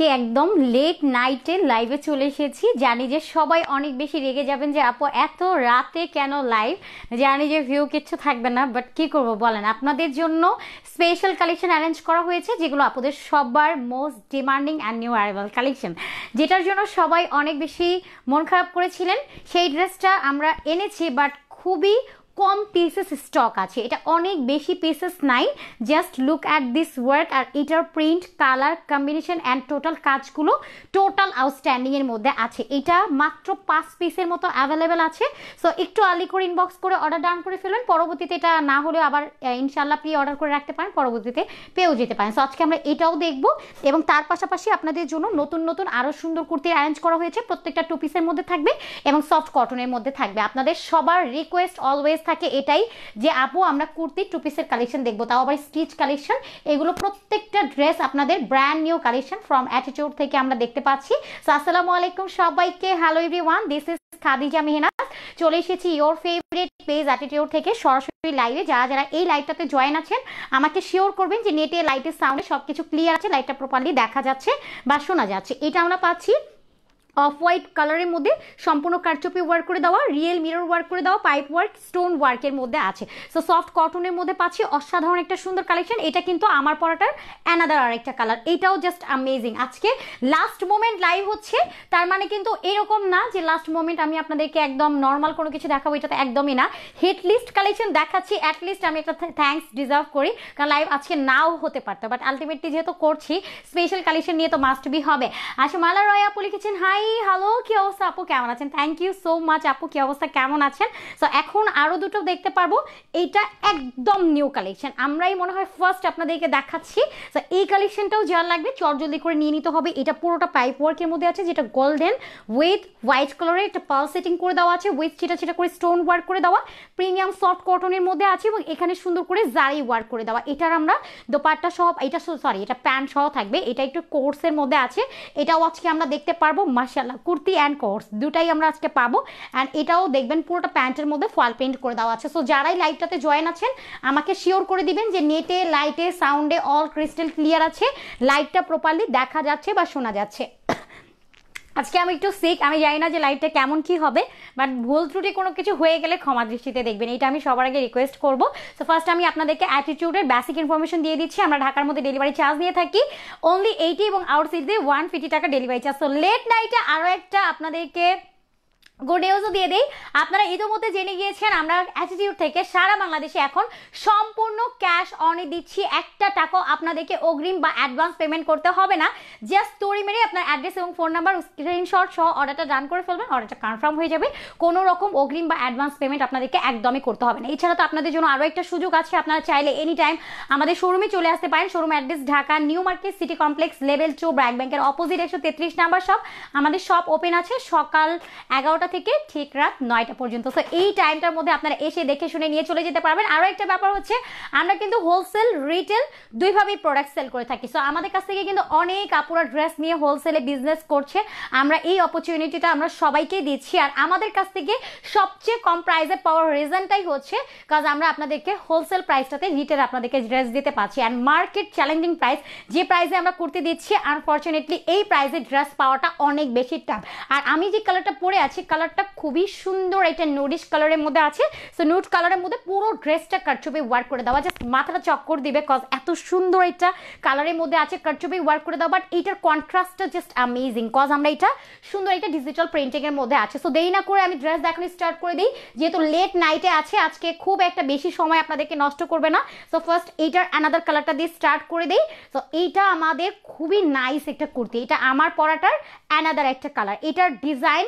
আজকে একদম লেট নাইটে লাইভে চলে এসেছি জানি যে সবাই অনেক বেশি রেগে যাবেন যে আপু এত রাতে কেন লাইভ জানি যে ভিউ কিচ্ছু থাকবে না বাট কি করব বলেন আপনাদের জন্য স্পেশাল কালেকশন অ্যারেঞ্জ করা হয়েছে যেগুলো আপনাদের সবার most demanding and new arrival collection যেটার জন্য সবাই অনেক বেশি মন খারাপ করেছিলেন সেই ড্রেসটা আমরা এনেছি বাট খুবই কম পিসেস স্টক আছে এটা অনেক বেশি পিসেস নাই just look at this work আর এটার print colour combination and total কাজগুলো টোটাল আউটস্ট্যান্ডিংয়ের মধ্যে আছে এটা মাত্র পাঁচ পিসের মতো অ্যাভেলেবেল আছে সো একটু আলি করে ইনবক্স করে অর্ডার ডাউন করে ফেলবেন পরবর্তীতে এটা না হলেও আবার ইনশাল্লাহ প্রি অর্ডার করে রাখতে পারেন পরবর্তীতে পেয়েও যেতে পারেন সো আজকে আমরা এটাও দেখব এবং তার পাশাপাশি আপনাদের জন্য নতুন নতুন আরও সুন্দর কুর্তি অ্যারেঞ্জ করা হয়েছে প্রত্যেকটা টু পিসের মধ্যে থাকবে এবং সফট কটনের মধ্যে থাকবে আপনাদের সবার রিকোয়েস্ট অলওয়েজ থাকে এটাই যে আপু আমরা কুর্তি টু পিসের কালেকশন দেখবো তাও আবার স্টিচ কালেকশন এগুলো প্রত্যেকটা ড্রেস আপনাদের brand new collection from Attitude থেকে আমরা দেখতে পাচ্ছি সো আসসালামু আলাইকুম সবাইকে hello one this is Khadija Mehnaz চলে এসেছি ইয়োর ফেভারিট পেজ অ্যাটিটিউড থেকে সরাসরি লাইভে যারা যারা এই লাইভটাতে জয়েন আছেন আমাকে শিওর করবেন যে নেটে লাইটের সাউন্ডে সব কিছু ক্লিয়ার আছে লাইটটা প্রপারলি দেখা যাচ্ছে বা শোনা যাচ্ছে এটা আমরা পাচ্ছি অফ হোয়াইট কালারের মধ্যে সম্পূর্ণ কারচুপি ওয়ার্ক করে দেওয়া রিয়েল মিরর ওয়ার্ক করে দেওয়া পাইপ ওয়ার্ক স্টোন ওয়ার্কের মধ্যে আছে সো সফট কটনের মধ্যে পাচ্ছি অসাধারণ একটা সুন্দর কালেকশন এটা কিন্তু আমার পরাটার অ্যানাদার আরেকটা কালার এটাও জাস্ট আমেজিং আজকে লাস্ট মোমেন্ট লাইভ হচ্ছে তার মানে কিন্তু এরকম না যে লাস্ট মোমেন্ট আমি আপনাদেরকে একদম নর্মাল কোনো কিছু দেখাবো এটা তো একদমই না হেডলিস্ট লিস্ট কালেকশন দেখাচ্ছি অ্যাটলিস্ট আমি একটা থ্যাঙ্কস ডিজার্ভ করি কারণ লাইভ আজকে নাও হতে পারতো বাট আলটিমেটলি যেহেতু করছি স্পেশাল কালেকশন নিয়ে তো মাস্ট বি হবে আচ্ছা মালা রয়া আপু লিখেছেন হাই হ্যালো কি অবস্থা আপু কেমন আছেন থ্যাংক ইউ সো মাচ আপু কি অবস্থা কেমন আছেন সো এখন আরও দুটো দেখতে পারবো এটা একদম নিউ কালেকশন আমরাই মনে হয় ফার্স্ট আপনাদেরকে দেখাচ্ছি সো এই কালেকশনটাও যার লাগবে চটজলদি করে নিয়ে নিতে হবে এটা পুরোটা পাইপ ওয়ার্কের মধ্যে আছে যেটা গোল্ডেন উইথ হোয়াইট কালারের একটা পাল সেটিং করে দেওয়া আছে উইথ সেটা সেটা করে স্টোন ওয়ার্ক করে দেওয়া প্রিমিয়াম সফট কটনের মধ্যে আছে এবং এখানে সুন্দর করে জারি ওয়ার্ক করে দেওয়া এটার আমরা দোপাট্টা সহ এটা সরি এটা প্যান্ট সহ থাকবে এটা একটু কোর্সের মধ্যে আছে এটাও আজকে আমরা দেখতে পারবো মাসে ইনশাল্লাহ কুর্তি অ্যান্ড কোর্স দুটাই আমরা আজকে পাবো অ্যান্ড এটাও দেখবেন পুরোটা প্যান্টের মধ্যে ফল পেন্ট করে দেওয়া আছে সো যারাই লাইভটাতে জয়েন আছেন আমাকে শিওর করে দিবেন যে নেটে লাইটে সাউন্ডে অল ক্রিস্টাল ক্লিয়ার আছে লাইটটা প্রপারলি দেখা যাচ্ছে বা শোনা যাচ্ছে আজকে আমি একটু সিক আমি জানি না যে লাইভটা কেমন কি হবে বাট ভুল ত্রুটি কোনো কিছু হয়ে গেলে ক্ষমা দৃষ্টিতে দেখবেন এটা আমি সবার আগে রিকোয়েস্ট করবো সো ফার্স্ট আমি আপনাদেরকে অ্যাটিটিউডের বেসিক ইনফরমেশন দিয়ে দিচ্ছি আমরা ঢাকার মধ্যে ডেলিভারি চার্জ নিয়ে থাকি অনলি এইটি এবং আউটসাইড দিয়ে ওয়ান ফিফটি টাকা ডেলিভারি চার্জ তো লেট নাইটে আরও একটা আপনাদেরকে গুড নিউজও দিয়ে দিই আপনারা ইতোমধ্যে জেনে গিয়েছেন আমরা অ্যাটিটিউড থেকে সারা বাংলাদেশে এখন সম্পূর্ণ ক্যাশ অনে দিচ্ছি একটা টাকাও আপনাদেরকে অগ্রিম বা অ্যাডভান্স পেমেন্ট করতে হবে না জাস্ট স্টোরি মেরে আপনার অ্যাড্রেস এবং ফোন নাম্বার স্ক্রিনশট সহ অর্ডারটা ডান করে ফেলবেন অর্ডারটা কনফার্ম হয়ে যাবে কোনো রকম অগ্রিম বা অ্যাডভান্স পেমেন্ট আপনাদেরকে একদমই করতে হবে না এছাড়া তো আপনাদের জন্য আরও একটা সুযোগ আছে আপনারা চাইলে এনি টাইম আমাদের শোরুমে চলে আসতে পারেন showroom address Dhaka new market city complex level two BRAC ব্যাংকের অপোজিট একশো তেত্রিশ নাম্বার শপ আমাদের শপ ওপেন আছে সকাল এগারোটা থেকে ঠিক রাত নয়টা পর্যন্ত সো এই টাইমটার মধ্যে আপনারা এসে দেখে শুনে নিয়ে চলে যেতে পারবেন আরও একটা ব্যাপার হচ্ছে আমরা কিন্তু হোলসেল রিটেল দুইভাবেই প্রোডাক্ট সেল করে থাকি সো আমাদের কাছ থেকে কিন্তু অনেক আপুরা ড্রেস নিয়ে হোলসেলে বিজনেস করছে আমরা এই অপরচুনিটিটা আমরা সবাইকেই দিচ্ছি আর আমাদের কাছ থেকে সবচেয়ে কম প্রাইসে পাওয়ার রিজনটাই হচ্ছে কাজ আমরা আপনাদেরকে হোলসেল প্রাইসটাতে রিটেল আপনাদেরকে ড্রেস দিতে পারছি অ্যান্ড মার্কেট চ্যালেঞ্জিং প্রাইস যে প্রাইসে আমরা কুর্তি দিচ্ছি আনফর্চুনেটলি এই প্রাইসে ড্রেস পাওয়াটা অনেক বেশি টাফ আর আমি যে কালারটা পরে আছি কালারটা খুবই সুন্দর এটা নোডিশ কালারের মধ্যে আছে সো নুড কালারের মধ্যে পুরো ড্রেসটা কারচুপি ওয়ার্ক করে দেওয়া জাস্ট মাথাটা চক্কর দিবে কজ এত সুন্দর এটা কালারের মধ্যে আছে কারচুপি ওয়ার্ক করে দেওয়া বাট এইটার কন্ট্রাস্টটা জাস্ট অ্যামেজিং কজ আমরা এটা সুন্দর এটা ডিজিটাল প্রিন্টিংয়ের মধ্যে আছে সো দেরি না করে আমি ড্রেস দেখানো স্টার্ট করে দিই যেহেতু লেট নাইটে আছে আজকে খুব একটা বেশি সময় আপনাদেরকে নষ্ট করবে না সো ফার্স্ট এইটার অ্যানাদার কালারটা দিয়ে স্টার্ট করে দিই সো এইটা আমাদের খুবই নাইস একটা কুর্তি এটা আমার পরাটার অ্যানাদার একটা কালার এটার ডিজাইন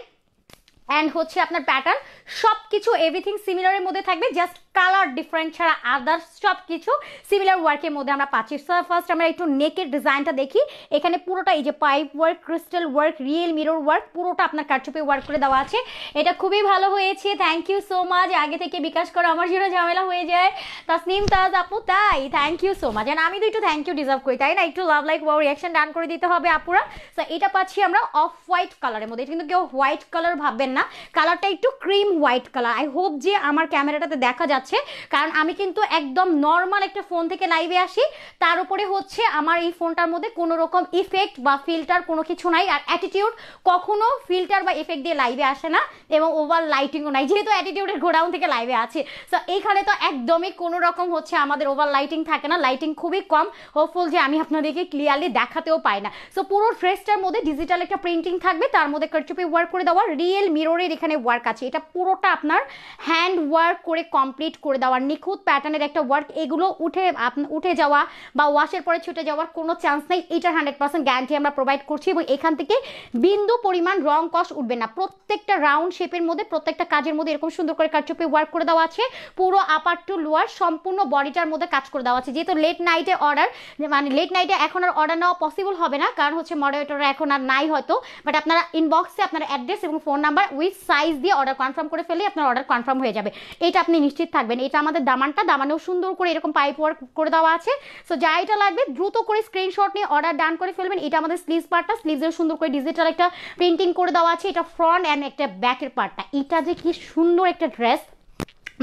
অ্যান্ড হচ্ছে আপনার প্যাটার্ন সব কিছু এভরিথিং সিমিলারের মধ্যে থাকবে জাস্ট কালার ডিফারেন্ট ছাড়া আদার্স সব কিছু সিমিলার ওয়ার্কের মধ্যে আমরা পাচ্ছি স্যার ফার্স্ট আমরা একটু নেকের ডিজাইনটা দেখি এখানে পুরোটা এই যে pipe work crystal work real mirror work পুরোটা আপনার কারচুপে ওয়ার্ক করে দেওয়া আছে এটা খুবই ভালো হয়েছে থ্যাংক ইউ সো মাচ আগে থেকে বিকাশ করো আমার জন্য ঝামেলা হয়ে যায় তাসনিম তাজ আপু তাই থ্যাংক ইউ সো মাচ আমি তো একটু থ্যাংক ইউ ডিজার্ভ করি তাই না একটু love like wow reaction done করে দিতে হবে আপুরা সো এটা পাচ্ছি আমরা অফ হোয়াইট কালারের মধ্যে এটা কিন্তু কেউ হোয়াইট কালার ভাববেন না কালারটা একটু cream white colour I hope যে আমার ক্যামেরাটাতে দেখা যাচ্ছে যাচ্ছে কারণ আমি কিন্তু একদম নর্মাল একটা ফোন থেকে লাইভে আসি তার উপরে হচ্ছে আমার এই ফোনটার মধ্যে কোনো রকম ইফেক্ট বা ফিল্টার কোনো কিছু নাই আর অ্যাটিটিউড কখনো ফিল্টার বা ইফেক্ট দিয়ে লাইভে আসে না এবং ওভার লাইটিংও নাই যেহেতু অ্যাটিটিউডের গোডাউন থেকে লাইভে আছে সো এইখানে তো একদমই কোনো রকম হচ্ছে আমাদের ওভার লাইটিং থাকে না লাইটিং খুবই কম হোপফুল যে আমি আপনাদেরকে ক্লিয়ারলি দেখাতেও পাই না সো পুরো ফ্রেশটার মধ্যে ডিজিটাল একটা প্রিন্টিং থাকবে তার মধ্যে কারচুপি ওয়ার্ক করে দেওয়া রিয়েল মিররের এখানে ওয়ার্ক আছে এটা পুরোটা আপনার হ্যান্ড ওয়ার্ক করে কমপ্লিট ফেড করে দেওয়া নিখুঁত প্যাটার্নের একটা ওয়ার্ক এগুলো উঠে উঠে যাওয়া বা ওয়াশের পরে ছুটে যাওয়ার কোনো চান্স নেই এটার হান্ড্রেড পার্সেন্ট গ্যারান্টি আমরা প্রোভাইড করছি এবং এখান থেকে বিন্দু পরিমাণ রং কস্ট উঠবে না প্রত্যেকটা রাউন্ড শেপের মধ্যে প্রত্যেকটা কাজের মধ্যে এরকম সুন্দর করে কারচুপি ওয়ার্ক করে দেওয়া আছে পুরো আপার টু লোয়ার সম্পূর্ণ বডিটার মধ্যে কাজ করে দেওয়া আছে যেহেতু লেট নাইটে অর্ডার মানে লেট নাইটে এখন আর অর্ডার নেওয়া পসিবল হবে না কারণ হচ্ছে মডারেটর এখন আর নাই হয়তো বাট আপনারা ইনবক্সে আপনার অ্যাড্রেস এবং ফোন নাম্বার উইথ সাইজ দিয়ে অর্ডার কনফার্ম করে ফেলে আপনার অর্ডার কনফার্ম হয়ে যাবে এটা আপনি নিশ্চিত থাকবেন এটা আমাদের দামানটা দামানেও সুন্দর করে এরকম পাইপ ওয়ার্ক করে দেওয়া আছে সো যা এটা লাগবে দ্রুত করে স্ক্রিনশট নিয়ে অর্ডার ডান করে ফেলবেন এটা আমাদের স্লিভস পার্টটা স্লিভসের সুন্দর করে ডিজিটাল একটা প্রিন্টিং করে দেওয়া আছে এটা ফ্রন্ট অ্যান্ড একটা ব্যাকের পার্টটা এটা যে কি সুন্দর একটা ড্রেস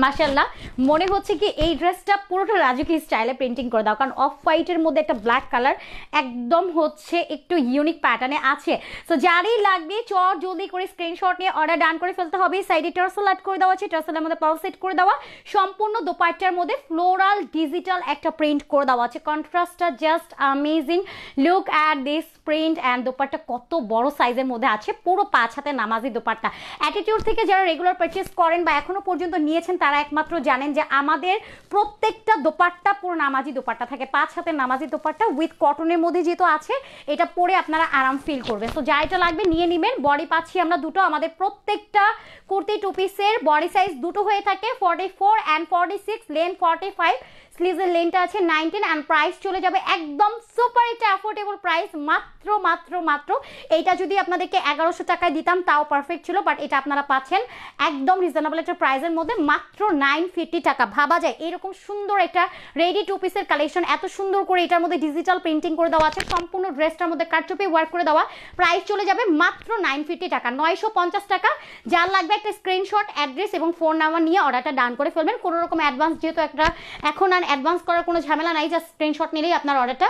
মাসাল্লাহ মনে হচ্ছে কি এই ড্রেসটা পুরোটা রাজকীয় স্টাইলে পেন্টিং করে দাও কারণ অফ হোয়াইটের মধ্যে একটা ব্ল্যাক কালার একদম হচ্ছে একটু ইউনিক প্যাটার্নে আছে সো যারই লাগবে চর জলদি করে স্ক্রিনশট নিয়ে অর্ডার ডান করে ফেলতে হবে সাইডে টার্সেল অ্যাড করে দেওয়া আছে টার্সেলের মধ্যে পাউ সেট করে দেওয়া সম্পূর্ণ দোপাট্টার মধ্যে ফ্লোরাল ডিজিটাল একটা প্রিন্ট করে দেওয়া আছে কন্ট্রাস্টটা just amazing look at this print and dupatta কত বড় সাইজের মধ্যে আছে পুরো পাঁচ হাতে নামাজি দোপাট্টা অ্যাটিটিউড থেকে যারা রেগুলার পারচেস করেন বা এখনো পর্যন্ত নিয়েছেন তারা একমাত্র জানেন যে আমাদের প্রত্যেকটা দোপাট্টা পুরো নামাজি দোপাট্টা থাকে পাঁচ হাতের নামাজি দোপাট্টা উইথ কটনের মধ্যে যেহেতু আছে এটা পরে আপনারা আরাম ফিল করবেন তো যা এটা লাগবে নিয়ে নেবেন বডি পাচ্ছি আমরা দুটো আমাদের প্রত্যেকটা কুর্তি টুপিসের বডি সাইজ দুটো হয়ে থাকে forty four and forty six length forty five স্লিজের লেনটা আছে নাইনটিন অ্যান্ড প্রাইস চলে যাবে একদম সুপার একটা অ্যাফোর্ডেবল প্রাইস মাত্র মাত্র মাত্র এইটা যদি আপনাদেরকে এগারোশো টাকায় দিতাম তাও পারফেক্ট ছিল বাট এটা আপনারা পাচ্ছেন একদম রিজনেবল একটা প্রাইসের মধ্যে মাত্র নাইন ফিফটি টাকা ভাবা যায় এরকম সুন্দর একটা রেডি টু পিসের কালেকশন এত সুন্দর করে এটার মধ্যে ডিজিটাল প্রিন্টিং করে দেওয়া আছে সম্পূর্ণ ড্রেসটার মধ্যে কারচুপি ওয়ার্ক করে দেওয়া প্রাইস চলে যাবে মাত্র নাইন ফিফটি টাকা নয়শো পঞ্চাশ টাকা যার লাগবে একটা স্ক্রিনশট অ্যাড্রেস এবং ফোন নাম্বার নিয়ে অর্ডারটা ডান করে ফেলবেন কোনো রকম অ্যাডভান্স যেহেতু একটা এখন আর অ্যাডভান্স করার কোনো ঝামেলা নাই জাস্ট স্ক্রিনশট নিলেই আপনার অর্ডারটা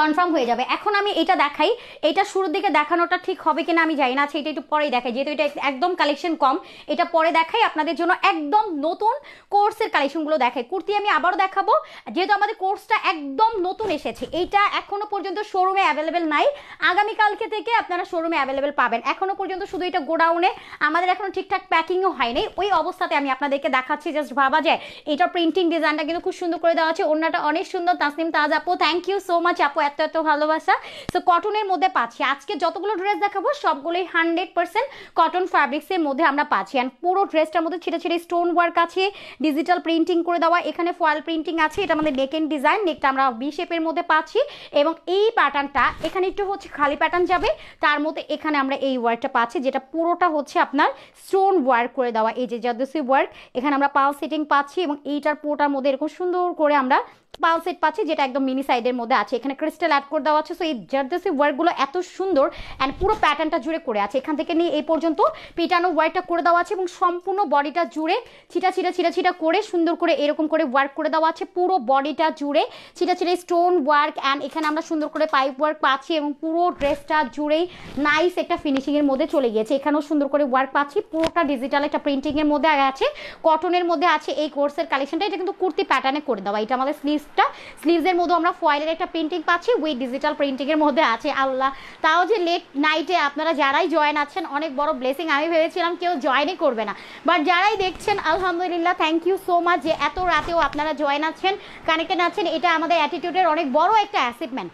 কনফার্ম হয়ে যাবে এখন আমি এটা দেখাই এটা শুরুর দিকে দেখানোটা ঠিক হবে কিনা আমি যাই না আচ্ছা এটা একটু পরেই দেখাই যেহেতু এটা একদম কালেকশন কম এটা পরে দেখাই আপনাদের জন্য একদম নতুন কোর্সের কালেকশনগুলো দেখাই কুর্তি আমি আবারও দেখাবো যেহেতু আমাদের কোর্সটা একদম নতুন এসেছে এইটা এখনও পর্যন্ত শোরুমে অ্যাভেলেবেল নাই আগামীকালকে থেকে আপনারা শোরুমে অ্যাভেলেবেল পাবেন এখনও পর্যন্ত শুধু এটা গোডাউনে আমাদের এখনও ঠিকঠাক প্যাকিংও হয়নি ওই অবস্থাতে আমি আপনাদেরকে দেখাচ্ছি জাস্ট ভাবা যায় এটা প্রিন্টিং ডিজাইনটা কিন্তু খুব সুন্দর করে দেওয়া আছে অন্যটা অনেক সুন্দর তাসনিম তাজ আপু থ্যাংক ইউ সো মাচ আপু এত এত ভালোবাসা সো কটনের মধ্যে পাচ্ছি আজকে যতগুলো ড্রেস দেখাবো সবগুলোই হান্ড্রেড পার্সেন্ট কটন ফ্যাব্রিক্সের মধ্যে আমরা পাচ্ছি অ্যান্ড পুরো ড্রেসটার মধ্যে ছেড়ে ছেড়ে স্টোন ওয়ার্ক আছে ডিজিটাল প্রিন্টিং করে দেওয়া এখানে ফয়েল প্রিন্টিং আছে এটা আমাদের নেক এন্ড ডিজাইন নেকটা আমরা বি শেপের মধ্যে পাচ্ছি এবং এই প্যাটার্নটা এখানে একটু হচ্ছে খালি প্যাটার্ন যাবে তার মধ্যে এখানে আমরা এই ওয়ার্কটা পাচ্ছি যেটা পুরোটা হচ্ছে আপনার স্টোন ওয়ার্ক করে দেওয়া এই যে জাদুসি ওয়ার্ক এখানে আমরা পাল সেটিং পাচ্ছি এবং এইটার পুরোটার মধ্যে এরকম সুন্দর করে আমরা পাল সেট পাচ্ছি যেটা একদম মিনি সাইডের মধ্যে আছে এখানে ক্রিস্টাল অ্যাড করে দেওয়া আছে সো এই জার্দেসি ওয়ার্কগুলো এত সুন্দর অ্যান্ড পুরো প্যাটার্নটা জুড়ে করে আছে এখান থেকে নিয়ে এই পর্যন্ত পিটানো ওয়ার্কটা করে দেওয়া আছে এবং সম্পূর্ণ বডিটা জুড়ে ছিটা ছিটা ছিটা ছিটা করে সুন্দর করে এরকম করে ওয়ার্ক করে দেওয়া আছে পুরো বডিটা জুড়ে ছিটা ছিটা স্টোন ওয়ার্ক অ্যান্ড এখানে আমরা সুন্দর করে পাইপ ওয়ার্ক পাচ্ছি এবং পুরো ড্রেসটা জুড়েই নাইস একটা ফিনিশিংয়ের মধ্যে চলে গিয়েছে এখানেও সুন্দর করে ওয়ার্ক পাচ্ছি পুরোটা ডিজিটাল একটা প্রিন্টিংয়ের মধ্যে আছে কটনের মধ্যে আছে এই কোর্সের কালেকশনটা এটা কিন্তু কুর্তি প্যাটার্নে করে দেওয়া এটা আমাদের স্লিভ স্লিভসটা স্লিভসের মধ্যে আমরা ফয়েলের একটা প্রিন্টিং পাচ্ছি উই ডিজিটাল প্রিন্টিংয়ের মধ্যে আছে আল্লাহ তাও যে লেট নাইটে আপনারা যারাই জয়েন আছেন অনেক বড় ব্লেসিং আমি ভেবেছিলাম কেউ জয়েনই করবে না বাট যারাই দেখছেন আলহামদুলিল্লাহ থ্যাংক ইউ সো মাচ যে এত রাতেও আপনারা জয়েন আছেন কানেক্টেড আছেন এটা আমাদের অ্যাটিটিউডের অনেক বড় একটা অ্যাসিভমেন্ট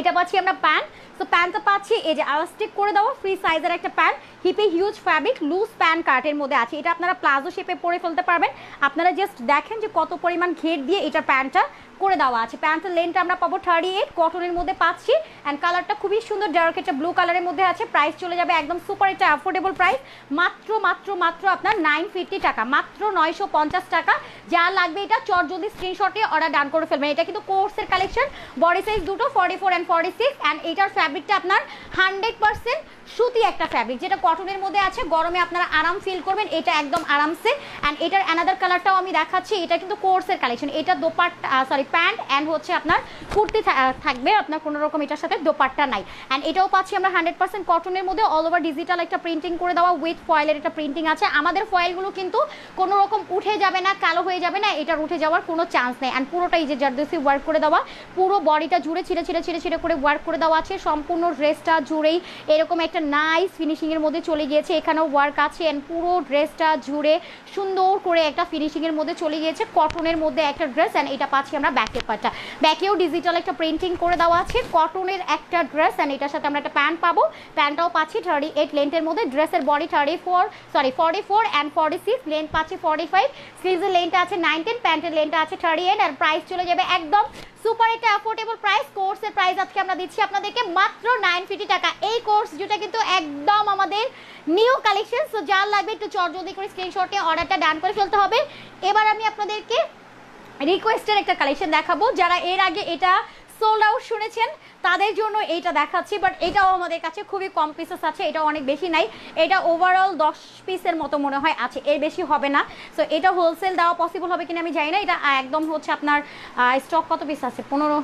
এটা পাচ্ছি আমরা প্যান্ট সো প্যান্টটা পাচ্ছি এই যে আলাস্টিক করে দেবো ফ্রি সাইজের একটা প্যান্ট হিপে হিউজ ফ্যাব্রিক লুজ প্যান কার্টের মধ্যে আছে এটা আপনারা প্লাজো শেপে পরে ফেলতে পারবেন আপনারা জাস্ট দেখেন যে কত পরিমাণ ঘের দিয়ে এটা প্যান্টটা করে দেওয়া আছে প্যান্টের লেনটা আমরা পাবো থার্টি এইট কটনের মধ্যে পাচ্ছি অ্যান্ড কালারটা খুবই সুন্দর ডার্ক এটা ব্লু কালারের মধ্যে আছে প্রাইস চলে যাবে একদম সুপার এটা অ্যাফোর্ডেবল প্রাইস মাত্র মাত্র মাত্র আপনার নাইন ফিফটি টাকা মাত্র নয়শো পঞ্চাশ টাকা যা লাগবে এটা চট যদি স্ক্রিনশটে অর্ডার ডান করে ফেলবেন এটা কিন্তু কোর্সের কালেকশন বডি সাইজ দুটো forty four and forty six and এটার ফ্যাব্রিকটা আপনার হান্ড্রেড পার্সেন্ট সুতি একটা ফ্যাব্রিক যেটা কটনের মধ্যে আছে গরমে আপনারা আরাম ফিল করবেন এটা একদম আরামসে অ্যান্ড এটার অ্যানাদার কালারটাও আমি দেখাচ্ছি এটা কিন্তু কোর্সের কালেকশন এটা দোপাট্টা সরি প্যান্ট অ্যান্ড হচ্ছে আপনার কুর্তি থাকবে আপনার কোনো রকম এটার সাথে দোপাট্টা নাই অ্যান্ড এটাও পাচ্ছি আমরা হান্ড্রেড পার্সেন্ট কটনের মধ্যে অল ওভার ডিজিটাল একটা প্রিন্টিং করে দেওয়া উইথ ফয়েলের একটা প্রিন্টিং আছে আমাদের ফয়েলগুলো কিন্তু কোনো রকম উঠে যাবে না কালো হয়ে যাবে না এটার উঠে যাওয়ার কোনো চান্স নেই অ্যান্ড পুরোটাই যে জারদোসি ওয়ার্ক করে দেওয়া পুরো বডিটা জুড়ে ছিঁড়ে ছিঁড়ে ছিঁড়ে ছিঁড়ে করে ওয়ার্ক করে দেওয়া আছে সম্পূর্ণ ড্রেসটা জুড়েই এরকম একটা নাইস ফিনিশিংয়ের মধ্যে চলে গিয়েছে এখানেও ওয়ার্ক আছে অ্যান্ড পুরো ড্রেসটা জুড়ে সুন্দর করে একটা ফিনিশিংয়ের মধ্যে চলে গিয়েছে কটনের মধ্যে একটা ড্রেস অ্যান্ড এটা পাচ্ছি আমরা ব্যাকে পেপারটা ব্যাকেও ডিজিটাল একটা প্রিন্টিং করে দেওয়া আছে কটনের একটা ড্রেস অ্যান্ড এটার সাথে আমরা একটা প্যান্ট পাবো প্যান্টটাও পাচ্ছি থার্টি এইট লেন্থের মধ্যে ড্রেসের body thirty four sorry forty four and forty six length পাচ্ছি ফর্টি ফাইভ স্লিভসের লেন্থটা আছে নাইনটিন প্যান্টের লেন্থটা আছে থার্টি এইট অ্যান্ড প্রাইস চলে যাবে একদম সুপার একটা অ্যাফোর্ডেবল প্রাইস কোর্সের প্রাইস আজকে আমরা দিচ্ছি আপনাদেরকে মাত্র নাইন ফিফটি টাকা এই কোর্স যেটা কিন্তু একদম আমাদের নিউ কালেকশন সো যার লাগবে একটু চটজলদি করে স্ক্রিনশটে অর্ডারটা ডান করে ফেলতে হবে এবার আমি আপনাদেরকে রিকোয়েস্টের একটা কালেকশন দেখাবো যারা এর আগে এটা সোল্ড আউট শুনেছেন তাদের জন্য এইটা দেখাচ্ছি বাট এটাও আমাদের কাছে খুবই কম পিসেস আছে এটা অনেক বেশি নাই এটা ওভারঅল দশ পিসের মতো মনে হয় আছে এর বেশি হবে না সো এটা হোলসেল দেওয়া পসিবল হবে কিনা আমি জানি না এটা একদম হচ্ছে আপনার স্টক কত পিস আছে পনেরো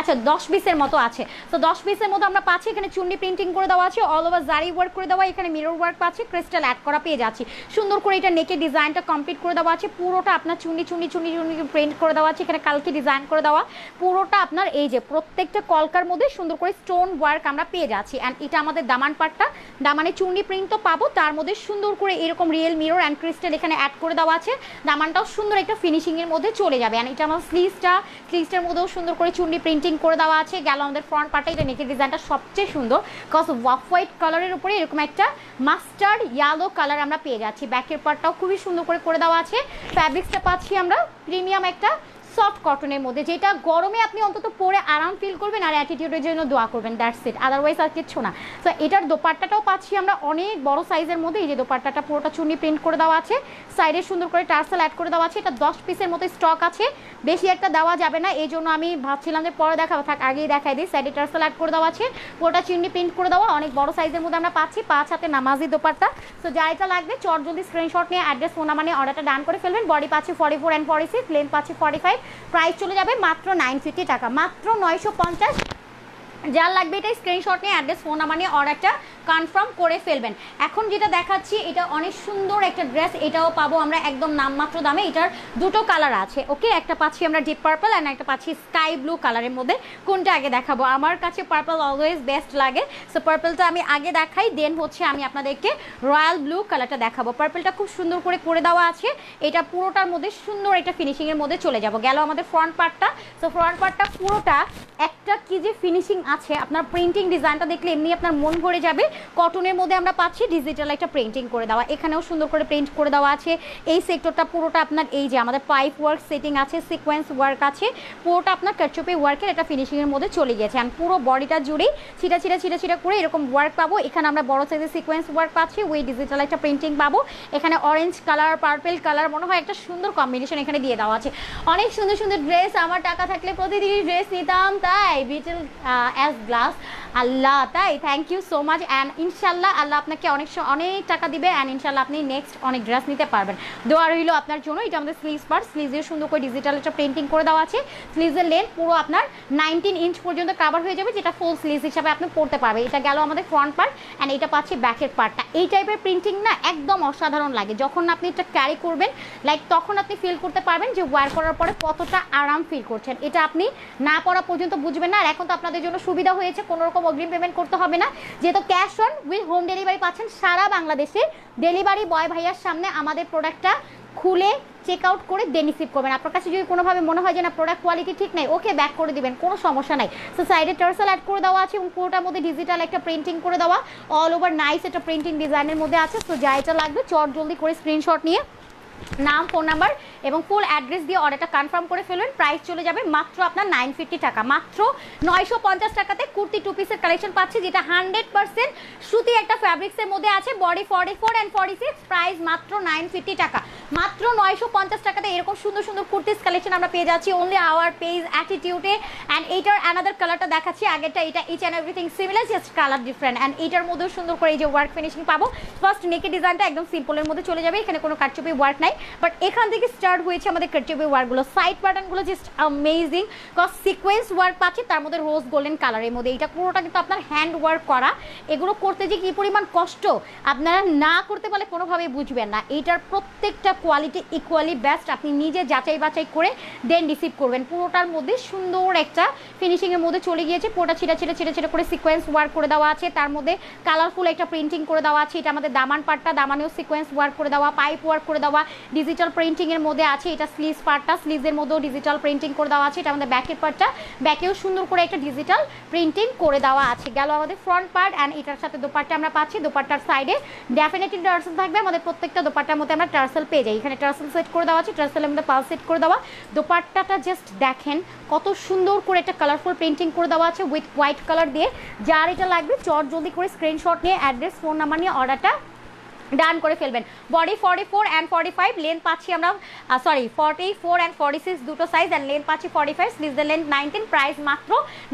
আচ্ছা দশ পিসের মতো আছে তো দশ পিসের মতো আমরা পাচ্ছি এখানে চুন্ডি প্রিন্টিং করে দেওয়া আছে অল ওভার জারি ওয়ার্ক করে দেওয়া এখানে মিরর ওয়ার্ক পাচ্ছি ক্রিস্টাল অ্যাড করা পেয়ে যাচ্ছি সুন্দর করে এটা নেকে ডিজাইনটা কমপ্লিট করে দেওয়া আছে পুরোটা আপনার চুন্ডি চুন্ডি চুন্ডি চুন্ডি প্রিন্ট করে দেওয়া আছে এখানে কালকে ডিজাইন করে দেওয়া পুরোটা আপনার এই যে প্রত্যেকটা কলকার মধ্যে সুন্দর করে স্টোন ওয়ার্ক আমরা পেয়ে যাচ্ছি অ্যান্ড এটা আমাদের দামান পাটটা দামানে চুন্ডি প্রিন্ট তো পাবো তার মধ্যে সুন্দর করে এরকম রিয়েল মিরর অ্যান্ড ক্রিস্টাল এখানে অ্যাড করে দেওয়া আছে দামানটাও সুন্দর একটা ফিনিশিংয়ের মধ্যে চলে যাবে অ্যান্ড এটা আমার স্লিভসটা স্লিভসটার মধ্যেও সুন্দর করে চুন্ডি প্রিন্ট প্রিন্টিং করে দেওয়া আছে গেল আমাদের ফ্রন্ট পার্টটা এটা নেকের ডিজাইনটা সবচেয়ে সুন্দর বিকজ অফ হোয়াইট কালারের উপরে এরকম একটা মাস্টার্ড ইয়ালো কালার আমরা পেয়ে যাচ্ছি ব্যাকের পার্টটাও খুবই সুন্দর করে করে দেওয়া আছে ফ্যাব্রিক্সটা পাচ্ছি আমরা প্রিমিয়াম একটা সফট কটনের মধ্যে যেটা গরমে আপনি অন্তত পরে আরাম ফিল করবেন আর অ্যাটিটিউডের জন্য দোয়া করবেন দ্যাটস ইট আদারওয়াইজ আর কিচ্ছু না তো এটার দোপাট্টাটাও পাচ্ছি আমরা অনেক বড় সাইজের মধ্যে এই যে দোপাট্টাটা পুরোটা চুনি প্রিন্ট করে দেওয়া আছে সাইডে সুন্দর করে টার্সেল অ্যাড করে দেওয়া আছে এটা দশ পিসের মতো স্টক আছে বেশি একটা দেওয়া যাবে না এই জন্য আমি ভাবছিলাম যে পরে দেখা থাক আগেই দেখাই দিই সাইডে টার্সেল অ্যাড করে দেওয়া আছে পুরোটা চুনি প্রিন্ট করে দেওয়া অনেক বড় সাইজের মধ্যে আমরা পাচ্ছি পাঁচ হাতে নামাজি দোপাট্টা তো যা এটা লাগবে চট যদি স্ক্রিনশট নিয়ে অ্যাড্রেস ফোন মানে অর্ডারটা ডান করে ফেলবেন বডি পাচ্ছি forty four and forty six length পাচ্ছি ফর্টি ফাইভ প্রাইস চলে যাবে মাত্র নাইন টাকা মাত্র নয়শো যার লাগবে এটা স্ক্রিনশট নিয়ে অ্যাড্রেস ফোন নাম্বার নিয়ে অর্ডারটা কনফার্ম করে ফেলবেন এখন যেটা দেখাচ্ছি এটা অনেক সুন্দর একটা ড্রেস এটাও পাবো আমরা একদম নামমাত্র দামে এটার দুটো কালার আছে ওকে একটা পাচ্ছি আমরা ডিপ পার্পল অ্যান্ড একটা পাচ্ছি স্কাই ব্লু কালারের মধ্যে কোনটা আগে দেখাবো আমার কাছে পার্পল অলওয়েজ বেস্ট লাগে সো পার্পলটা আমি আগে দেখাই দেন হচ্ছে আমি আপনাদেরকে রয়্যাল ব্লু কালারটা দেখাবো পার্পলটা খুব সুন্দর করে করে দেওয়া আছে এটা পুরোটার মধ্যে সুন্দর একটা ফিনিশিংয়ের মধ্যে চলে যাব গেল আমাদের ফ্রন্ট পার্টটা সো ফ্রন্ট পার্টটা পুরোটা একটা কি যে ফিনিশিং আছে আপনার প্রিন্টিং ডিজাইনটা দেখলে এমনি আপনার মন ভরে যাবে কটনের মধ্যে আমরা পাচ্ছি ডিজিটাল একটা প্রিন্টিং করে দেওয়া এখানেও সুন্দর করে প্রিন্ট করে দেওয়া আছে এই সেক্টরটা পুরোটা আপনার এই যে আমাদের পাইপ ওয়ার্ক সেটিং আছে সিকোয়েন্স ওয়ার্ক আছে পুরোটা আপনার কারচুপি ওয়ার্কের একটা ফিনিশিংয়ের মধ্যে চলে গেছে অ্যান্ড পুরো বডিটা জুড়েই ছিটা ছিটা ছিটা ছিটা করে এরকম ওয়ার্ক পাবো এখানে আমরা বড় সাইজের সিকোয়েন্স ওয়ার্ক পাচ্ছি ওই ডিজিটাল একটা প্রিন্টিং পাবো এখানে অরেঞ্জ কালার পার্পেল কালার মনে হয় একটা সুন্দর কম্বিনেশন এখানে দিয়ে দেওয়া আছে অনেক সুন্দর সুন্দর ড্রেস আমার টাকা থাকলে প্রতিদিনই ড্রেস নিতাম তাই বিটেল অ্যাজ গ্লাস আল্লাহ তাই thank you so much and ইনশাল্লাহ আল্লাহ আপনাকে অনেক অনেক টাকা দিবে অ্যান্ড ইনশাল্লাহ আপনি নেক্সট অনেক ড্রেস নিতে পারবেন দোয়া রইল আপনার জন্য এটা আমাদের স্লিজ পার স্লিজের সুন্দর করে ডিজিটাল একটা পেন্টিং করে দেওয়া আছে স্লিজের লেন্থ পুরো আপনার নাইনটিন ইঞ্চ পর্যন্ত কাভার হয়ে যাবে যেটা ফুল স্লিজ হিসাবে আপনি পড়তে পারবে এটা গেল আমাদের ফ্রন্ট পার্ট অ্যান্ড এটা পাচ্ছি ব্যাকের পার্টটা এই টাইপের প্রিন্টিং না একদম অসাধারণ লাগে যখন আপনি এটা ক্যারি করবেন লাইক তখন আপনি ফিল করতে পারবেন যে ওয়ার করার পরে কতটা আরাম ফিল করছেন এটা আপনি না পড়া পর্যন্ত বুঝবেন না আর এখন তো আপনাদের জন্য সুবিধা হয়েছে কোনোরকম অগ্রিম পেমেন্ট করতে হবে না যেহেতু cash on with home delivery পাচ্ছেন সারা বাংলাদেশে ডেলিভারি বয় ভাইয়ার সামনে আমাদের প্রোডাক্টটা খুলে চেক আউট করে দেন রিসিভ করবেন আপনার কাছে যদি কোনোভাবে মনে হয় যে না প্রোডাক্ট কোয়ালিটি ঠিক নাই ওকে ব্যাক করে দিবেন কোনো সমস্যা নাই সো সাইডে টার্সাল অ্যাড করে দেওয়া আছে এবং পুরোটার মধ্যে ডিজিটাল একটা প্রিন্টিং করে দেওয়া অল ওভার নাইস একটা প্রিন্টিং ডিজাইনের মধ্যে আছে তো যা এটা লাগবে চট জলদি করে স্ক্রিনশট নিয়ে নাম ফোন নাম্বার এবং ফুল অ্যাড্রেস দিয়ে অর্ডারটা কনফার্ম করে ফেলবেন প্রাইস চলে যাবে মাত্র আপনার নাইন টাকা মাত্র নয়শো পঞ্চাশ টাকাতে কুর্তি টু পিসের কালেকশন পাচ্ছি যেটা হান্ড্রেড পার্সেন্ট সুতি একটা ফ্যাব্রিক্সের মধ্যে আছে body forty four and forty six price মাত্র নাইন ফিফটি টাকা মাত্র নয়শো পঞ্চাশ টাকাতে এরকম সুন্দর সুন্দর কুর্তিস কালেকশন আমরা পেয়ে যাচ্ছি অনলি আওয়ার পেজ অ্যাটিটিউডে অ্যান্ড এইটার অ্যানাদার কালারটা দেখাচ্ছি আগেরটা এটা each and everything similar just colour different and এইটার মধ্যেও সুন্দর করে এই যে ওয়ার্ক ফিনিশিং পাবো ফার্স্ট নেকের ডিজাইনটা একদম সিম্পলের মধ্যে চলে যাবে এখানে কোনো কাটচুপি ওয়ার্ক নাই বাট এখান থেকে স্টার্ট হয়েছে আমাদের কার্টিভি ওয়ার্কগুলো সাইড প্যাটার্নগুলো just amazing cause sequence work পাচ্ছে তার মধ্যে রোজ গোল্ডেন কালারের মধ্যে এটা পুরোটা কিন্তু আপনার হ্যান্ড ওয়ার্ক করা এগুলো করতে যে কি পরিমাণ কষ্ট আপনারা না করতে পারলে কোনোভাবেই বুঝবেন না এইটার প্রত্যেকটা কোয়ালিটি ইকুয়ালি বেস্ট আপনি নিজে যাচাই বাছাই করে দেন রিসিভ করবেন পুরোটার মধ্যে সুন্দর একটা ফিনিশিংয়ের মধ্যে চলে গিয়েছে পুরোটা ছিঁড়া ছিঁড়ে ছিটা ছিটা করে সিকোয়েন্স ওয়ার্ক করে দেওয়া আছে তার মধ্যে কালারফুল একটা প্রিন্টিং করে দেওয়া আছে এটা আমাদের দামান পাটটা দামানেও সিকোয়েন্স ওয়ার্ক করে দেওয়া পাইপ ওয়ার্ক করে দেওয়া ডিজিটাল প্রিন্টিংয়ের মধ্যে আছে এটা স্লিজ পার্টটা স্লিজের মধ্যেও ডিজিটাল প্রিন্টিং করে দেওয়া আছে এটা আমাদের ব্যাকের পার্টটা ব্যাকেও সুন্দর করে একটা ডিজিটাল প্রিন্টিং করে দেওয়া আছে গেল আমাদের ফ্রন্ট পার্ট অ্যান্ড এটার সাথে দোপারটা আমরা পাচ্ছি দোপারটার সাইডে ডেফিনেটলি টার্সেল থাকবে আমাদের প্রত্যেকটা দোপারটার মধ্যে আমরা টার্সেল পেয়ে যাই এখানে টার্সেল সেট করে দেওয়া আছে টার্সেলের মধ্যে পাল সেট করে দেওয়া দোপারটাটা জাস্ট দেখেন কত সুন্দর করে একটা কালারফুল প্রিন্টিং করে দেওয়া আছে উইথ হোয়াইট কালার দিয়ে যার এটা লাগবে চট জলদি করে স্ক্রিনশট নিয়ে অ্যাড্রেস ফোন নাম্বার নিয়ে অর্ডারটা ডান করে ফেলবেন body forty four and forty five length পাচ্ছি আমরা sorry forty four and forty six দুটো সাইজ অ্যান্ড লেন্থ পাচ্ছি forty five the length nineteen price মাত্র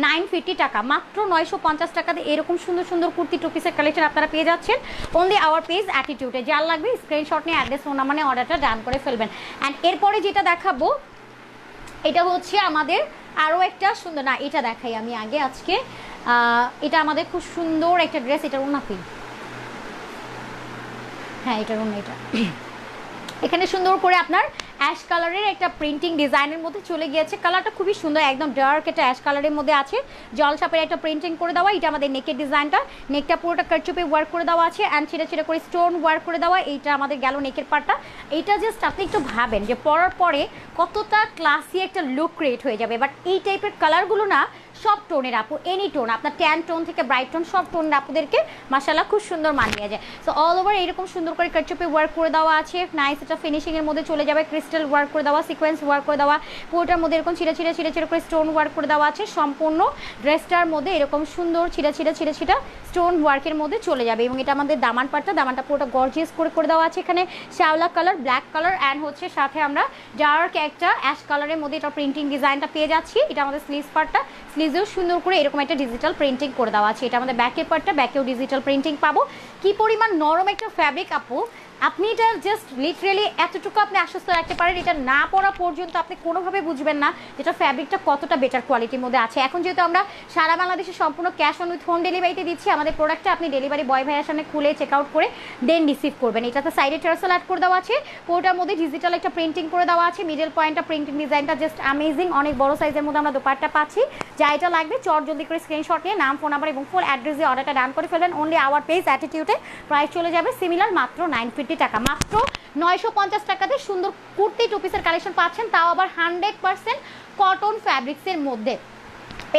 নাইন ফিফটি টাকা মাত্র নয়শো পঞ্চাশ টাকাতে এরকম সুন্দর সুন্দর কুর্তি টুপিসের কালেকশন আপনারা পেয়ে যাচ্ছেন ওনলি আওয়ার পেজ অ্যাটিটিউডে যার লাগবে স্ক্রিনশট নিয়ে অ্যাড্রেস ফোন মানে অর্ডারটা ডান করে ফেলবেন অ্যান্ড এরপরে যেটা দেখাবো এটা হচ্ছে আমাদের আরও একটা সুন্দর না এটা দেখাই আমি আগে আজকে এটা আমাদের খুব সুন্দর একটা ড্রেস এটা ওনাফি হ্যাঁ এটার অন্য এটা এখানে সুন্দর করে আপনার অ্যাশ কালারের একটা প্রিন্টিং ডিজাইনের মধ্যে চলে গিয়েছে কালারটা খুবই সুন্দর একদম ডার্ক একটা অ্যাশ কালারের মধ্যে আছে জল সাপের একটা প্রিন্টিং করে দেওয়া এটা আমাদের নেকের ডিজাইনটা নেকটা পুরোটা কারচুপে ওয়ার্ক করে দেওয়া আছে অ্যান্ড ছেড়ে ছেড়ে করে স্টোন ওয়ার্ক করে দেওয়া এইটা আমাদের গেল নেকের পার্টটা এইটা জাস্ট আপনি একটু ভাবেন যে পরার পরে কতটা ক্লাসি একটা লুক ক্রিয়েট হয়ে যাবে বাট এই টাইপের কালারগুলো না সব টোনের আপু এনি টোন আপনার ট্যান টোন থেকে ব্রাইট টোন সব টোনের আপুদেরকে মাসাল্লাহ খুব সুন্দর মানিয়ে যায় সো অল ওভার এরকম সুন্দর করে কারচপে ওয়ার্ক করে দেওয়া আছে নাইস এটা ফিনিশিংয়ের মধ্যে চলে যাবে ক্রিস্টাল ওয়ার্ক করে দেওয়া সিকোয়েন্স ওয়ার্ক করে দেওয়া পুরোটার মধ্যে এরকম ছিঁড়ে ছিঁড়ে ছিঁড়ে ছিঁড়ে করে স্টোন ওয়ার্ক করে দেওয়া আছে সম্পূর্ণ ড্রেসটার মধ্যে এরকম সুন্দর ছিঁড়ে ছিঁড়ে ছিঁড়ে ছিঁড়া স্টোন ওয়ার্কের মধ্যে চলে যাবে এবং এটা আমাদের দামান পাটটা দামানটা পুরোটা গর্জিয়াস করে করে দেওয়া আছে এখানে শ্যাওলা কালার ব্ল্যাক কালার অ্যান্ড হচ্ছে সাথে আমরা ডার্ক একটা অ্যাশ কালারের মধ্যে এটা প্রিন্টিং ডিজাইনটা পেয়ে যাচ্ছি এটা আমাদের স্লিভস পার্টটা স্লিজেও সুন্দর করে এরকম একটা ডিজিটাল প্রিন্টিং করে দেওয়া আছে এটা আমাদের ব্যাকের পার্টটা ব্যাকেও ডিজিটাল প্রিন্টিং পাবো কি পরিমাণ নরম একটা ফ্যাব্রিক আপু আপনি এটা জাস্ট লিটারেলি এতটুকু আপনি আশ্বস্ত রাখতে পারেন এটা না পড়া পর্যন্ত আপনি কোনোভাবে বুঝবেন না যেটা ফ্যাব্রিকটা কতটা বেটার কোয়ালিটির মধ্যে আছে এখন যেহেতু আমরা সারা বাংলাদেশে সম্পূর্ণ ক্যাশ অন উইথ হোম ডেলিভারিতে দিচ্ছি আমাদের প্রোডাক্টটা আপনি ডেলিভারি বয় ভাইয়ের সামনে খুলে চেক আউট করে দেন রিসিভ করবেন এটা তো সাইডে টেরাসল অ্যাড করে দেওয়া আছে পুরোটার মধ্যে ডিজিটাল একটা প্রিন্টিং করে দেওয়া আছে মিডল পয়েন্টটা প্রিন্টিং ডিজাইনটা জাস্ট আমেজিং অনেক বড় সাইজের মধ্যে আমরা দোপারটা পাচ্ছি যা এটা লাগবে চট জলদি করে স্ক্রিনশট নিয়ে নাম ফোন নাম্বার এবং ফুল অ্যাড্রেস দিয়ে অর্ডারটা ডান করে ফেলবেন অনলি আওয়ার পেজ অ্যাটিটিউডে প্রাইস চলে যাবে সিমিলার মাত্র নাইন ফিফটি টাকা মাত্র নয়শো পঞ্চাশ টাকাতে সুন্দর কুর্তি টুপিসের কালেকশন পাচ্ছেন তাও আবার হান্ড্রেড পার্সেন্ট কটন ফ্যাব্রিক্সের মধ্যে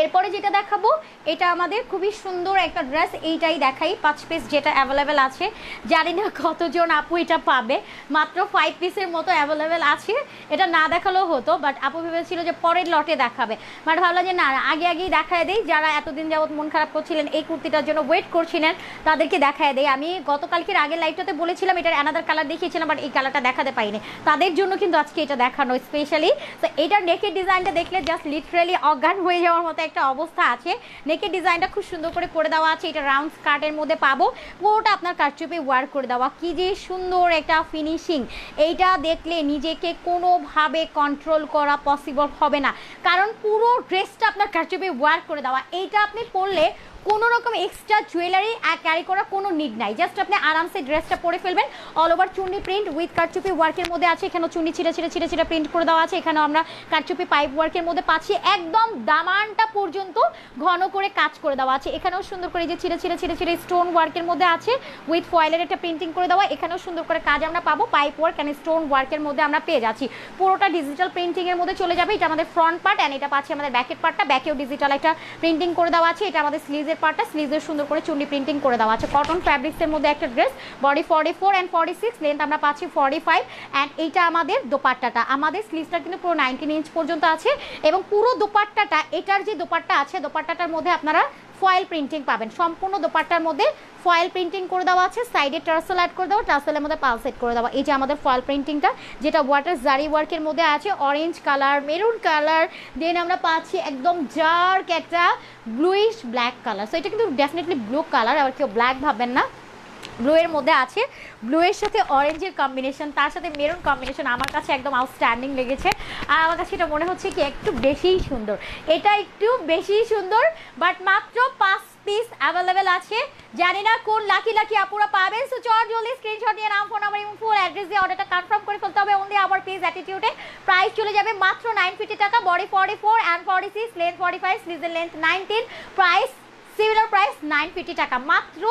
এরপরে যেটা দেখাবো এটা আমাদের খুবই সুন্দর একটা ড্রেস এইটাই দেখাই পাঁচ পিস যেটা অ্যাভেলেবেল আছে জানি না কতজন আপু এটা পাবে মাত্র ফাইভ পিসের মতো অ্যাভেলেবেল আছে এটা না দেখালেও হতো বাট আপু ভেবেছিল যে পরের লটে দেখাবে বাট ভাবলাম যে না আগে আগেই দেখায় দেই যারা এতদিন যাবৎ মন খারাপ করছিলেন এই কুর্তিটার জন্য ওয়েট করছিলেন তাদেরকে দেখায় দেই আমি গতকালকের আগের লাইভটাতে বলেছিলাম এটার অ্যানাদার কালার দেখিয়েছিলাম বাট এই কালারটা দেখাতে পাইনি তাদের জন্য কিন্তু আজকে এটা দেখানো স্পেশালি তো এটার নেকের ডিজাইনটা দেখলে জাস্ট লিটারেলি অজ্ঞান হয়ে যাওয়ার মতো একটা অবস্থা আছে নেকের ডিজাইনটা খুব সুন্দর করে করে দেওয়া আছে এটা রাউন্ড স্কার্টের মধ্যে পাবো পুরোটা আপনার কারচুপে ওয়ার্ক করে দেওয়া কি যে সুন্দর একটা ফিনিশিং এইটা দেখলে নিজেকে কোনোভাবে কন্ট্রোল করা পসিবল হবে না কারণ পুরো ড্রেসটা আপনার কারচুপে ওয়ার করে দেওয়া এইটা আপনি পরলে কোনো রকম এক্সট্রা জুয়েলারি ক্যারি করা কোনো নিড নাই জাস্ট আপনি আরামসে ড্রেসটা পরে ফেলবেন অল ওভার চুন্ডি প্রিন্ট উইথ কারচুপি ওয়ার্কের মধ্যে আছে এখানেও চুন্ডি ছিঁড়ে ছিঁড়ে ছিঁড়ে ছিঁড়ে প্রিন্ট করে দেওয়া আছে এখানেও আমরা কারচুপি পাইপ ওয়ার্কের মধ্যে পাচ্ছি একদম দামানটা পর্যন্ত ঘন করে কাজ করে দেওয়া আছে এখানেও সুন্দর করে যে ছিঁড়ে ছিঁড়ে ছিঁড়ে ছিঁড়ে স্টোন ওয়ার্কের মধ্যে আছে উইথ ফয়েলের একটা প্রিন্টিং করে দেওয়া এখানেও সুন্দর করে কাজ আমরা পাবো পাইপ ওয়ার্ক অ্যান্ড স্টোন ওয়ার্কের মধ্যে আমরা পেয়ে যাচ্ছি পুরোটা ডিজিটাল প্রিন্টিংয়ের মধ্যে চলে যাবে এটা আমাদের ফ্রন্ট পার্ট অ্যান্ড এটা পাচ্ছি আমাদের ব্যাকের পার্টটা ব্যাকেও ডিজিটাল একটা প্রিন্টিং করে দেওয়া আছে এটা আমাদের স্লিজ কাজের পাটা স্লিভসের সুন্দর করে চুন্ডি প্রিন্টিং করে দেওয়া আছে কটন ফ্যাব্রিক্সের মধ্যে একটা dress body forty four and forty six length আমরা পাচ্ছি ফর্টি ফাইভ অ্যান্ড এইটা আমাদের দোপাট্টাটা আমাদের স্লিজটা কিন্তু পুরো নাইনটিন ইঞ্চ পর্যন্ত আছে এবং পুরো দোপাট্টাটা এটার যে দোপাট্টা আছে দোপাট্টাটার মধ্যে আপনারা ফয়েল প্রিন্টিং পাবেন সম্পূর্ণ দোপাট্টার মধ্যে ফয়েল প্রিন্টিং করে দেওয়া আছে সাইডে টার্সেল অ্যাড করে দেওয়া টার্সেলের মধ্যে পালসেট করে দেওয়া এই যে আমাদের ফয়েল প্রিন্টিংটা যেটা ওয়াটার জারি ওয়ার্কের মধ্যে আছে orange colour maroon colour then আমরা পাচ্ছি একদম জার্ক একটা ব্লুইশ ব্ল্যাক কালার সো এটা কিন্তু ডেফিনেটলি ব্লু কালার আবার কেউ ব্ল্যাক ভাবেন না ব্লু এর মধ্যে আছে ব্লু এর সাথে অরেঞ্জের কম্বিনেশন তার সাথে মেরুন কম্বিনেশন আমার কাছে একদম আউটস্ট্যান্ডিং লেগেছে আর আমার কাছে এটা মনে হচ্ছে কি একটু বেশিই সুন্দর এটা একটু বেশিই সুন্দর বাট মাত্র পাঁচ পিস অ্যাভেলেবেল আছে জানি না কোন লাকি লাকি আপুরা পাবেন সো চট জলদি স্ক্রিনশট নিয়ে নাম ফোন নাম্বার এবং ফুল অ্যাড্রেস দিয়ে অর্ডারটা কনফার্ম করে ফেলতে হবে অনলি আবার পেজ অ্যাটিটিউডে প্রাইস চলে যাবে মাত্র নাইন টাকা body forty four and forty six length forty five length nineteen price 950 টাকা মাত্র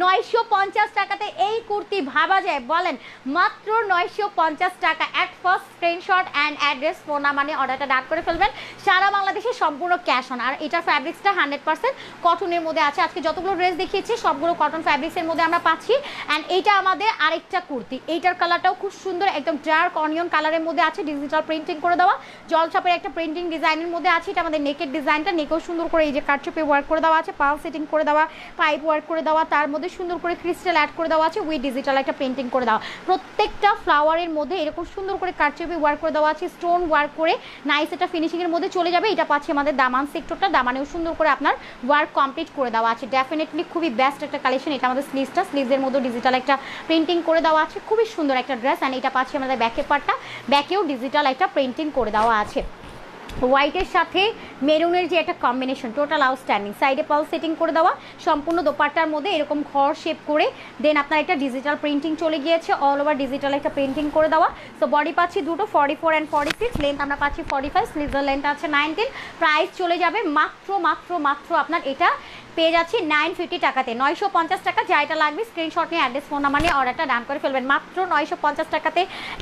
950 টাকাতে এই কুর্তি ভাবা যায় বলেন মাত্র 950 টাকা এক first screenshot and address phone মানে অর্ডারটা ডাক করে ফেলবেন সারা বাংলাদেশে সম্পূর্ণ ক্যাশ অন আর এটার ফ্যাব্রিক্সটা হান্ড্রেড পার্সেন্ট কটনের মধ্যে আছে আজকে যতগুলো ড্রেস দেখিয়েছি সবগুলো কটন ফ্যাব্রিক্সের মধ্যে আমরা পাচ্ছি অ্যান্ড এইটা আমাদের আরেকটা কুর্তি এইটার কালারটাও খুব সুন্দর একদম ডার্ক অনিয়ন কালারের মধ্যে আছে ডিজিটাল প্রিন্টিং করে দেওয়া জলছাপের একটা প্রিন্টিং ডিজাইনের মধ্যে আছে এটা আমাদের নেকের ডিজাইনটা নেকেও সুন্দর করে এই যে কাটছপে ওয়ার্ক করে দেওয়া আছে পাল সেটিং করে দেওয়া পাইপ ওয়ার্ক করে দেওয়া তার মধ্যে সুন্দর করে ক্রিস্টাল অ্যাড করে দেওয়া আছে উইথ ডিজিটাল একটা পেন্টিং করে দেওয়া প্রত্যেকটা ফ্লাওয়ারের মধ্যে এরকম সুন্দর করে কারচেপি ওয়ার্ক করে দেওয়া আছে স্টোন ওয়ার্ক করে নাইস একটা ফিনিশিংয়ের মধ্যে চলে যাবে এটা পাচ্ছে আমাদের দামান সেক্টরটা দামানেও সুন্দর করে আপনার ওয়ার্ক কমপ্লিট করে দেওয়া আছে ডেফিনেটলি খুবই বেস্ট একটা কালেকশন এটা আমাদের স্লিভসটা স্লিভসের মধ্যে ডিজিটাল একটা প্রিন্টিং করে দেওয়া আছে খুবই সুন্দর একটা ড্রেস অ্যান্ড এটা পাচ্ছি আমাদের ব্যাকে পার্টটা ব্যাকেও ডিজিটাল একটা প্রিন্টিং করে দেওয়া আছে হোয়াইটের সাথে মেরুনের যে একটা কম্বিনেশন টোটাল আউটস্ট্যান্ডিং সাইডে পাল সেটিং করে দেওয়া সম্পূর্ণ দোপাট্টার মধ্যে এরকম ঘর শেপ করে দেন আপনার একটা ডিজিটাল প্রিন্টিং চলে গিয়েছে অল ওভার ডিজিটাল একটা প্রিন্টিং করে দেওয়া সো বডি পাচ্ছি দুটো forty four and forty six length আমরা পাচ্ছি ফর্টি ফাইভ স্লিজার লেন্থ আছে নাইনটিন প্রাইস চলে যাবে মাত্র মাত্র মাত্র আপনার এটা পেয়ে যাচ্ছি নাইন ফিফটি টাকাতে নয়শো পঞ্চাশ টাকা যা এটা লাগবে স্ক্রিনশট নিয়ে অ্যাড্রেস ফোন নাম্বার নিয়ে অর্ডারটা ডান করে ফেলবেন মাত্র নয়শো পঞ্চাশ টাকাতে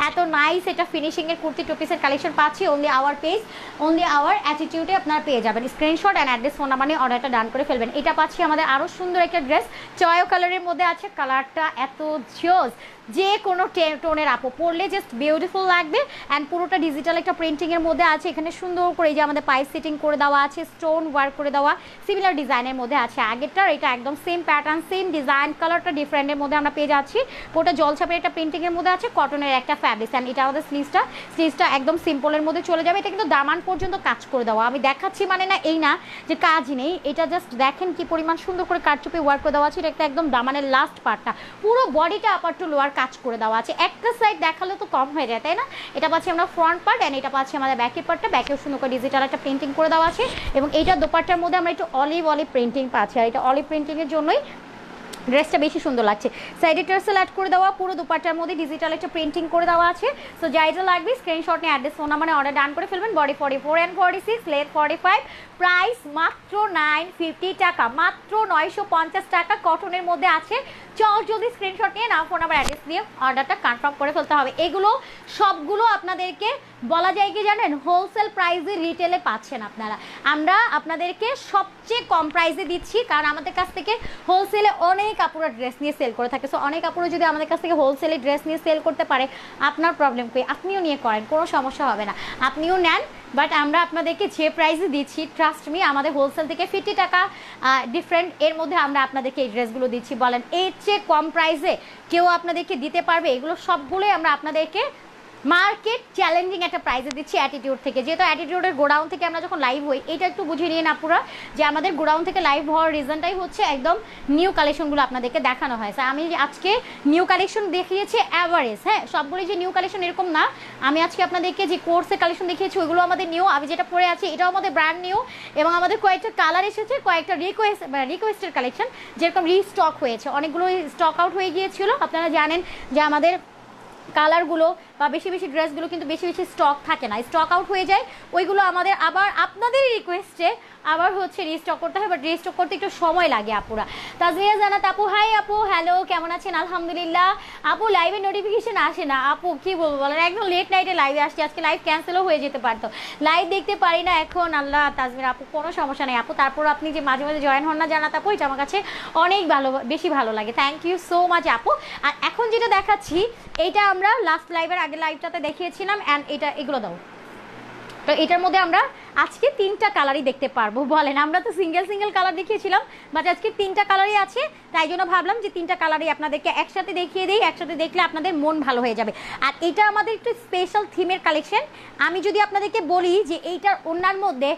এত নাইস এটা ফিনিশিংয়ের কুর্তি টু পিসের কালেকশন পাচ্ছি only our page only our অ্যাটিটিউডে আপনারা পেয়ে যাবেন screenshot and address phone number নিয়ে অর্ডারটা ডান করে ফেলবেন এটা পাচ্ছি আমাদের আরও সুন্দর একটা ড্রেস চয় কালারের মধ্যে আছে কালারটা এত জিওস যে কোনো টোনের আপো পড়লে জাস্ট বিউটিফুল লাগবে অ্যান্ড পুরোটা ডিজিটাল একটা প্রিন্টিংয়ের মধ্যে আছে এখানে সুন্দর করে যে আমাদের পাইপ সেটিং করে দেওয়া আছে স্টোন ওয়ার্ক করে দেওয়া সিমিলার ডিজাইনের মধ্যে আছে আগেরটার এটা একদম সেম প্যাটার্ন সেম ডিজাইন কালারটা ডিফারেন্টের মধ্যে আমরা পেয়ে যাচ্ছি পুরোটা জলছাপের একটা প্রিন্টিংয়ের মধ্যে আছে কটনের একটা ফ্যাব্রিক অ্যান্ড এটা আমাদের স্লিজটা স্লিজটা একদম সিম্পলের মধ্যে চলে যাবে এটা কিন্তু দামান পর্যন্ত কাজ করে দেওয়া আমি দেখাচ্ছি মানে না এই না যে কাজ নেই এটা জাস্ট দেখেন কি পরিমাণ সুন্দর করে কাটচুপি ওয়ার্ক করে দেওয়া আছে এটা একটা একদম দামানের লাস্ট পার্টটা পুরো বডিটা আপার টু লোয়ার কাজ করে দেওয়া আছে একটা সাইড দেখালে তো কম হয়ে যায় তাই না এটা পাচ্ছি আমরা ফ্রন্ট পার্ট অ্যান্ড এটা পাচ্ছি আমাদের ব্যাকের পার্টটা ব্যাকেও সুন্দর করে ডিজিটাল একটা প্রিন্টিং করে দেওয়া আছে এবং এইটা দোপারটার মধ্যে আমরা একটু অলিভ অলিভ প্রিন্টিং পাচ্ছি আর এটা অলিভ প্রিন্টিংয়ের জন্যই ড্রেসটা বেশি সুন্দর লাগছে সাইডে টার্সেল অ্যাড করে দেওয়া পুরো দুপাটার মধ্যে ডিজিটাল একটা প্রিন্টিং করে দেওয়া আছে সো যাই যা লাগবে স্ক্রিনশট নিয়ে অ্যাড্রেস ফোন নাম্বারে অর্ডার ডান করে ফেলবেন body forty four and forty six length forty five price মাত্র নাইন ফিফটি টাকা মাত্র নয়শো পঞ্চাশ টাকা কটনের মধ্যে আছে চল যদি স্ক্রিনশট নিয়ে না ফোন নাম্বার অ্যাড্রেস দিয়ে অর্ডারটা কনফার্ম করে ফেলতে হবে এগুলো সবগুলো আপনাদেরকে বলা যায় কি জানেন হোলসেল প্রাইসে রিটেলে পাচ্ছেন আপনারা আমরা আপনাদেরকে সবচেয়ে কম প্রাইসে দিচ্ছি কারণ আমাদের কাছ থেকে হোলসেলে অনেক কাপড়ের ড্রেস নিয়ে সেল করে থাকে সো অনেক কাপড় যদি আমাদের কাছ থেকে হোলসেলে ড্রেস নিয়ে সেল করতে পারে আপনার প্রবলেম কী আপনিও নিয়ে করেন কোনো সমস্যা হবে না আপনিও নেন বাট আমরা আপনাদেরকে যে প্রাইসে দিচ্ছি ট্রাস্ট মি আমাদের হোলসেল থেকে ফিফটি টাকা ডিফারেন্ট এর মধ্যে আমরা আপনাদেরকে এই ড্রেসগুলো দিচ্ছি বলেন এর চেয়ে কম প্রাইসে কেউ আপনাদেরকে দিতে পারবে এগুলো সবগুলোই আমরা আপনাদেরকে মার্কেট চ্যালেঞ্জিং একটা প্রাইজে দিচ্ছি অ্যাটিটিউড থেকে যেহেতু অ্যাটিটিউডের গোডাউন থেকে আমরা যখন লাইভ হই এটা একটু বুঝিয়ে নিন আপুরা যে আমাদের গোডাউন থেকে লাইভ হওয়ার রিজনটাই হচ্ছে একদম নিউ কালেকশনগুলো আপনাদেরকে দেখানো হয় স্যার আমি আজকে নিউ কালেকশন দেখিয়েছি অ্যাভারেজ হ্যাঁ সবগুলি যে নিউ কালেকশন এরকম না আমি আজকে আপনাদেরকে যে কোর্সের কালেকশন দেখিয়েছি ওইগুলো আমাদের নিউ আমি যেটা পরে আছি এটাও আমাদের ব্র্যান্ড নিউ এবং আমাদের কয়েকটা কালার এসেছে কয়েকটা রিকোয়েস্ট রিকোয়েস্টের কালেকশন যেরকম রিস্টক হয়েছে অনেকগুলো স্টক আউট হয়ে গিয়েছিল আপনারা জানেন যে আমাদের কালারগুলো বা বেশি বেশি ড্রেসগুলো কিন্তু বেশি বেশি স্টক থাকে না স্টক আউট হয়ে যায় ওইগুলো আমাদের আবার আপনাদের রিকোয়েস্টে আবার হচ্ছে রিস্টক করতে হয় বাট রিস্টক করতে একটু সময় লাগে আপুরা তাজমিয়া জানাত আপু হাই আপু হ্যালো কেমন আছেন আলহামদুলিল্লাহ আপু লাইভে নোটিফিকেশন আসে না আপু কি বলবো বলেন একদম লেট নাইটে লাইভে আসছে আজকে লাইভ ক্যান্সেলও হয়ে যেতে পারতো লাইভ দেখতে পারি না এখন আল্লাহ তাজমির আপু কোনো সমস্যা নেই আপু তারপর আপনি যে মাঝে মাঝে জয়েন হন না জানাত আপু এটা আমার কাছে অনেক ভালো বেশি ভালো লাগে থ্যাংক ইউ সো মাচ আপু আর এখন যেটা দেখাচ্ছি এইটা আমরা লাস্ট লাইভের আগে লাইভটাতে দেখিয়েছিলাম অ্যান্ড এটা এগুলো দাও তো এটার মধ্যে আমরা আজকে তিনটা কালারই দেখতে পারবো বলেন আমরা তো সিঙ্গেল সিঙ্গেল কালার দেখিয়েছিলাম বাট আজকে তিনটা কালারই আছে তাই জন্য ভাবলাম যে তিনটা কালারই আপনাদেরকে একসাথে দেখিয়ে দিই একসাথে দেখলে আপনাদের মন ভালো হয়ে যাবে আর এটা আমাদের একটু স্পেশাল থিমের কালেকশন আমি যদি আপনাদেরকে বলি যে এইটার অন্যার মধ্যে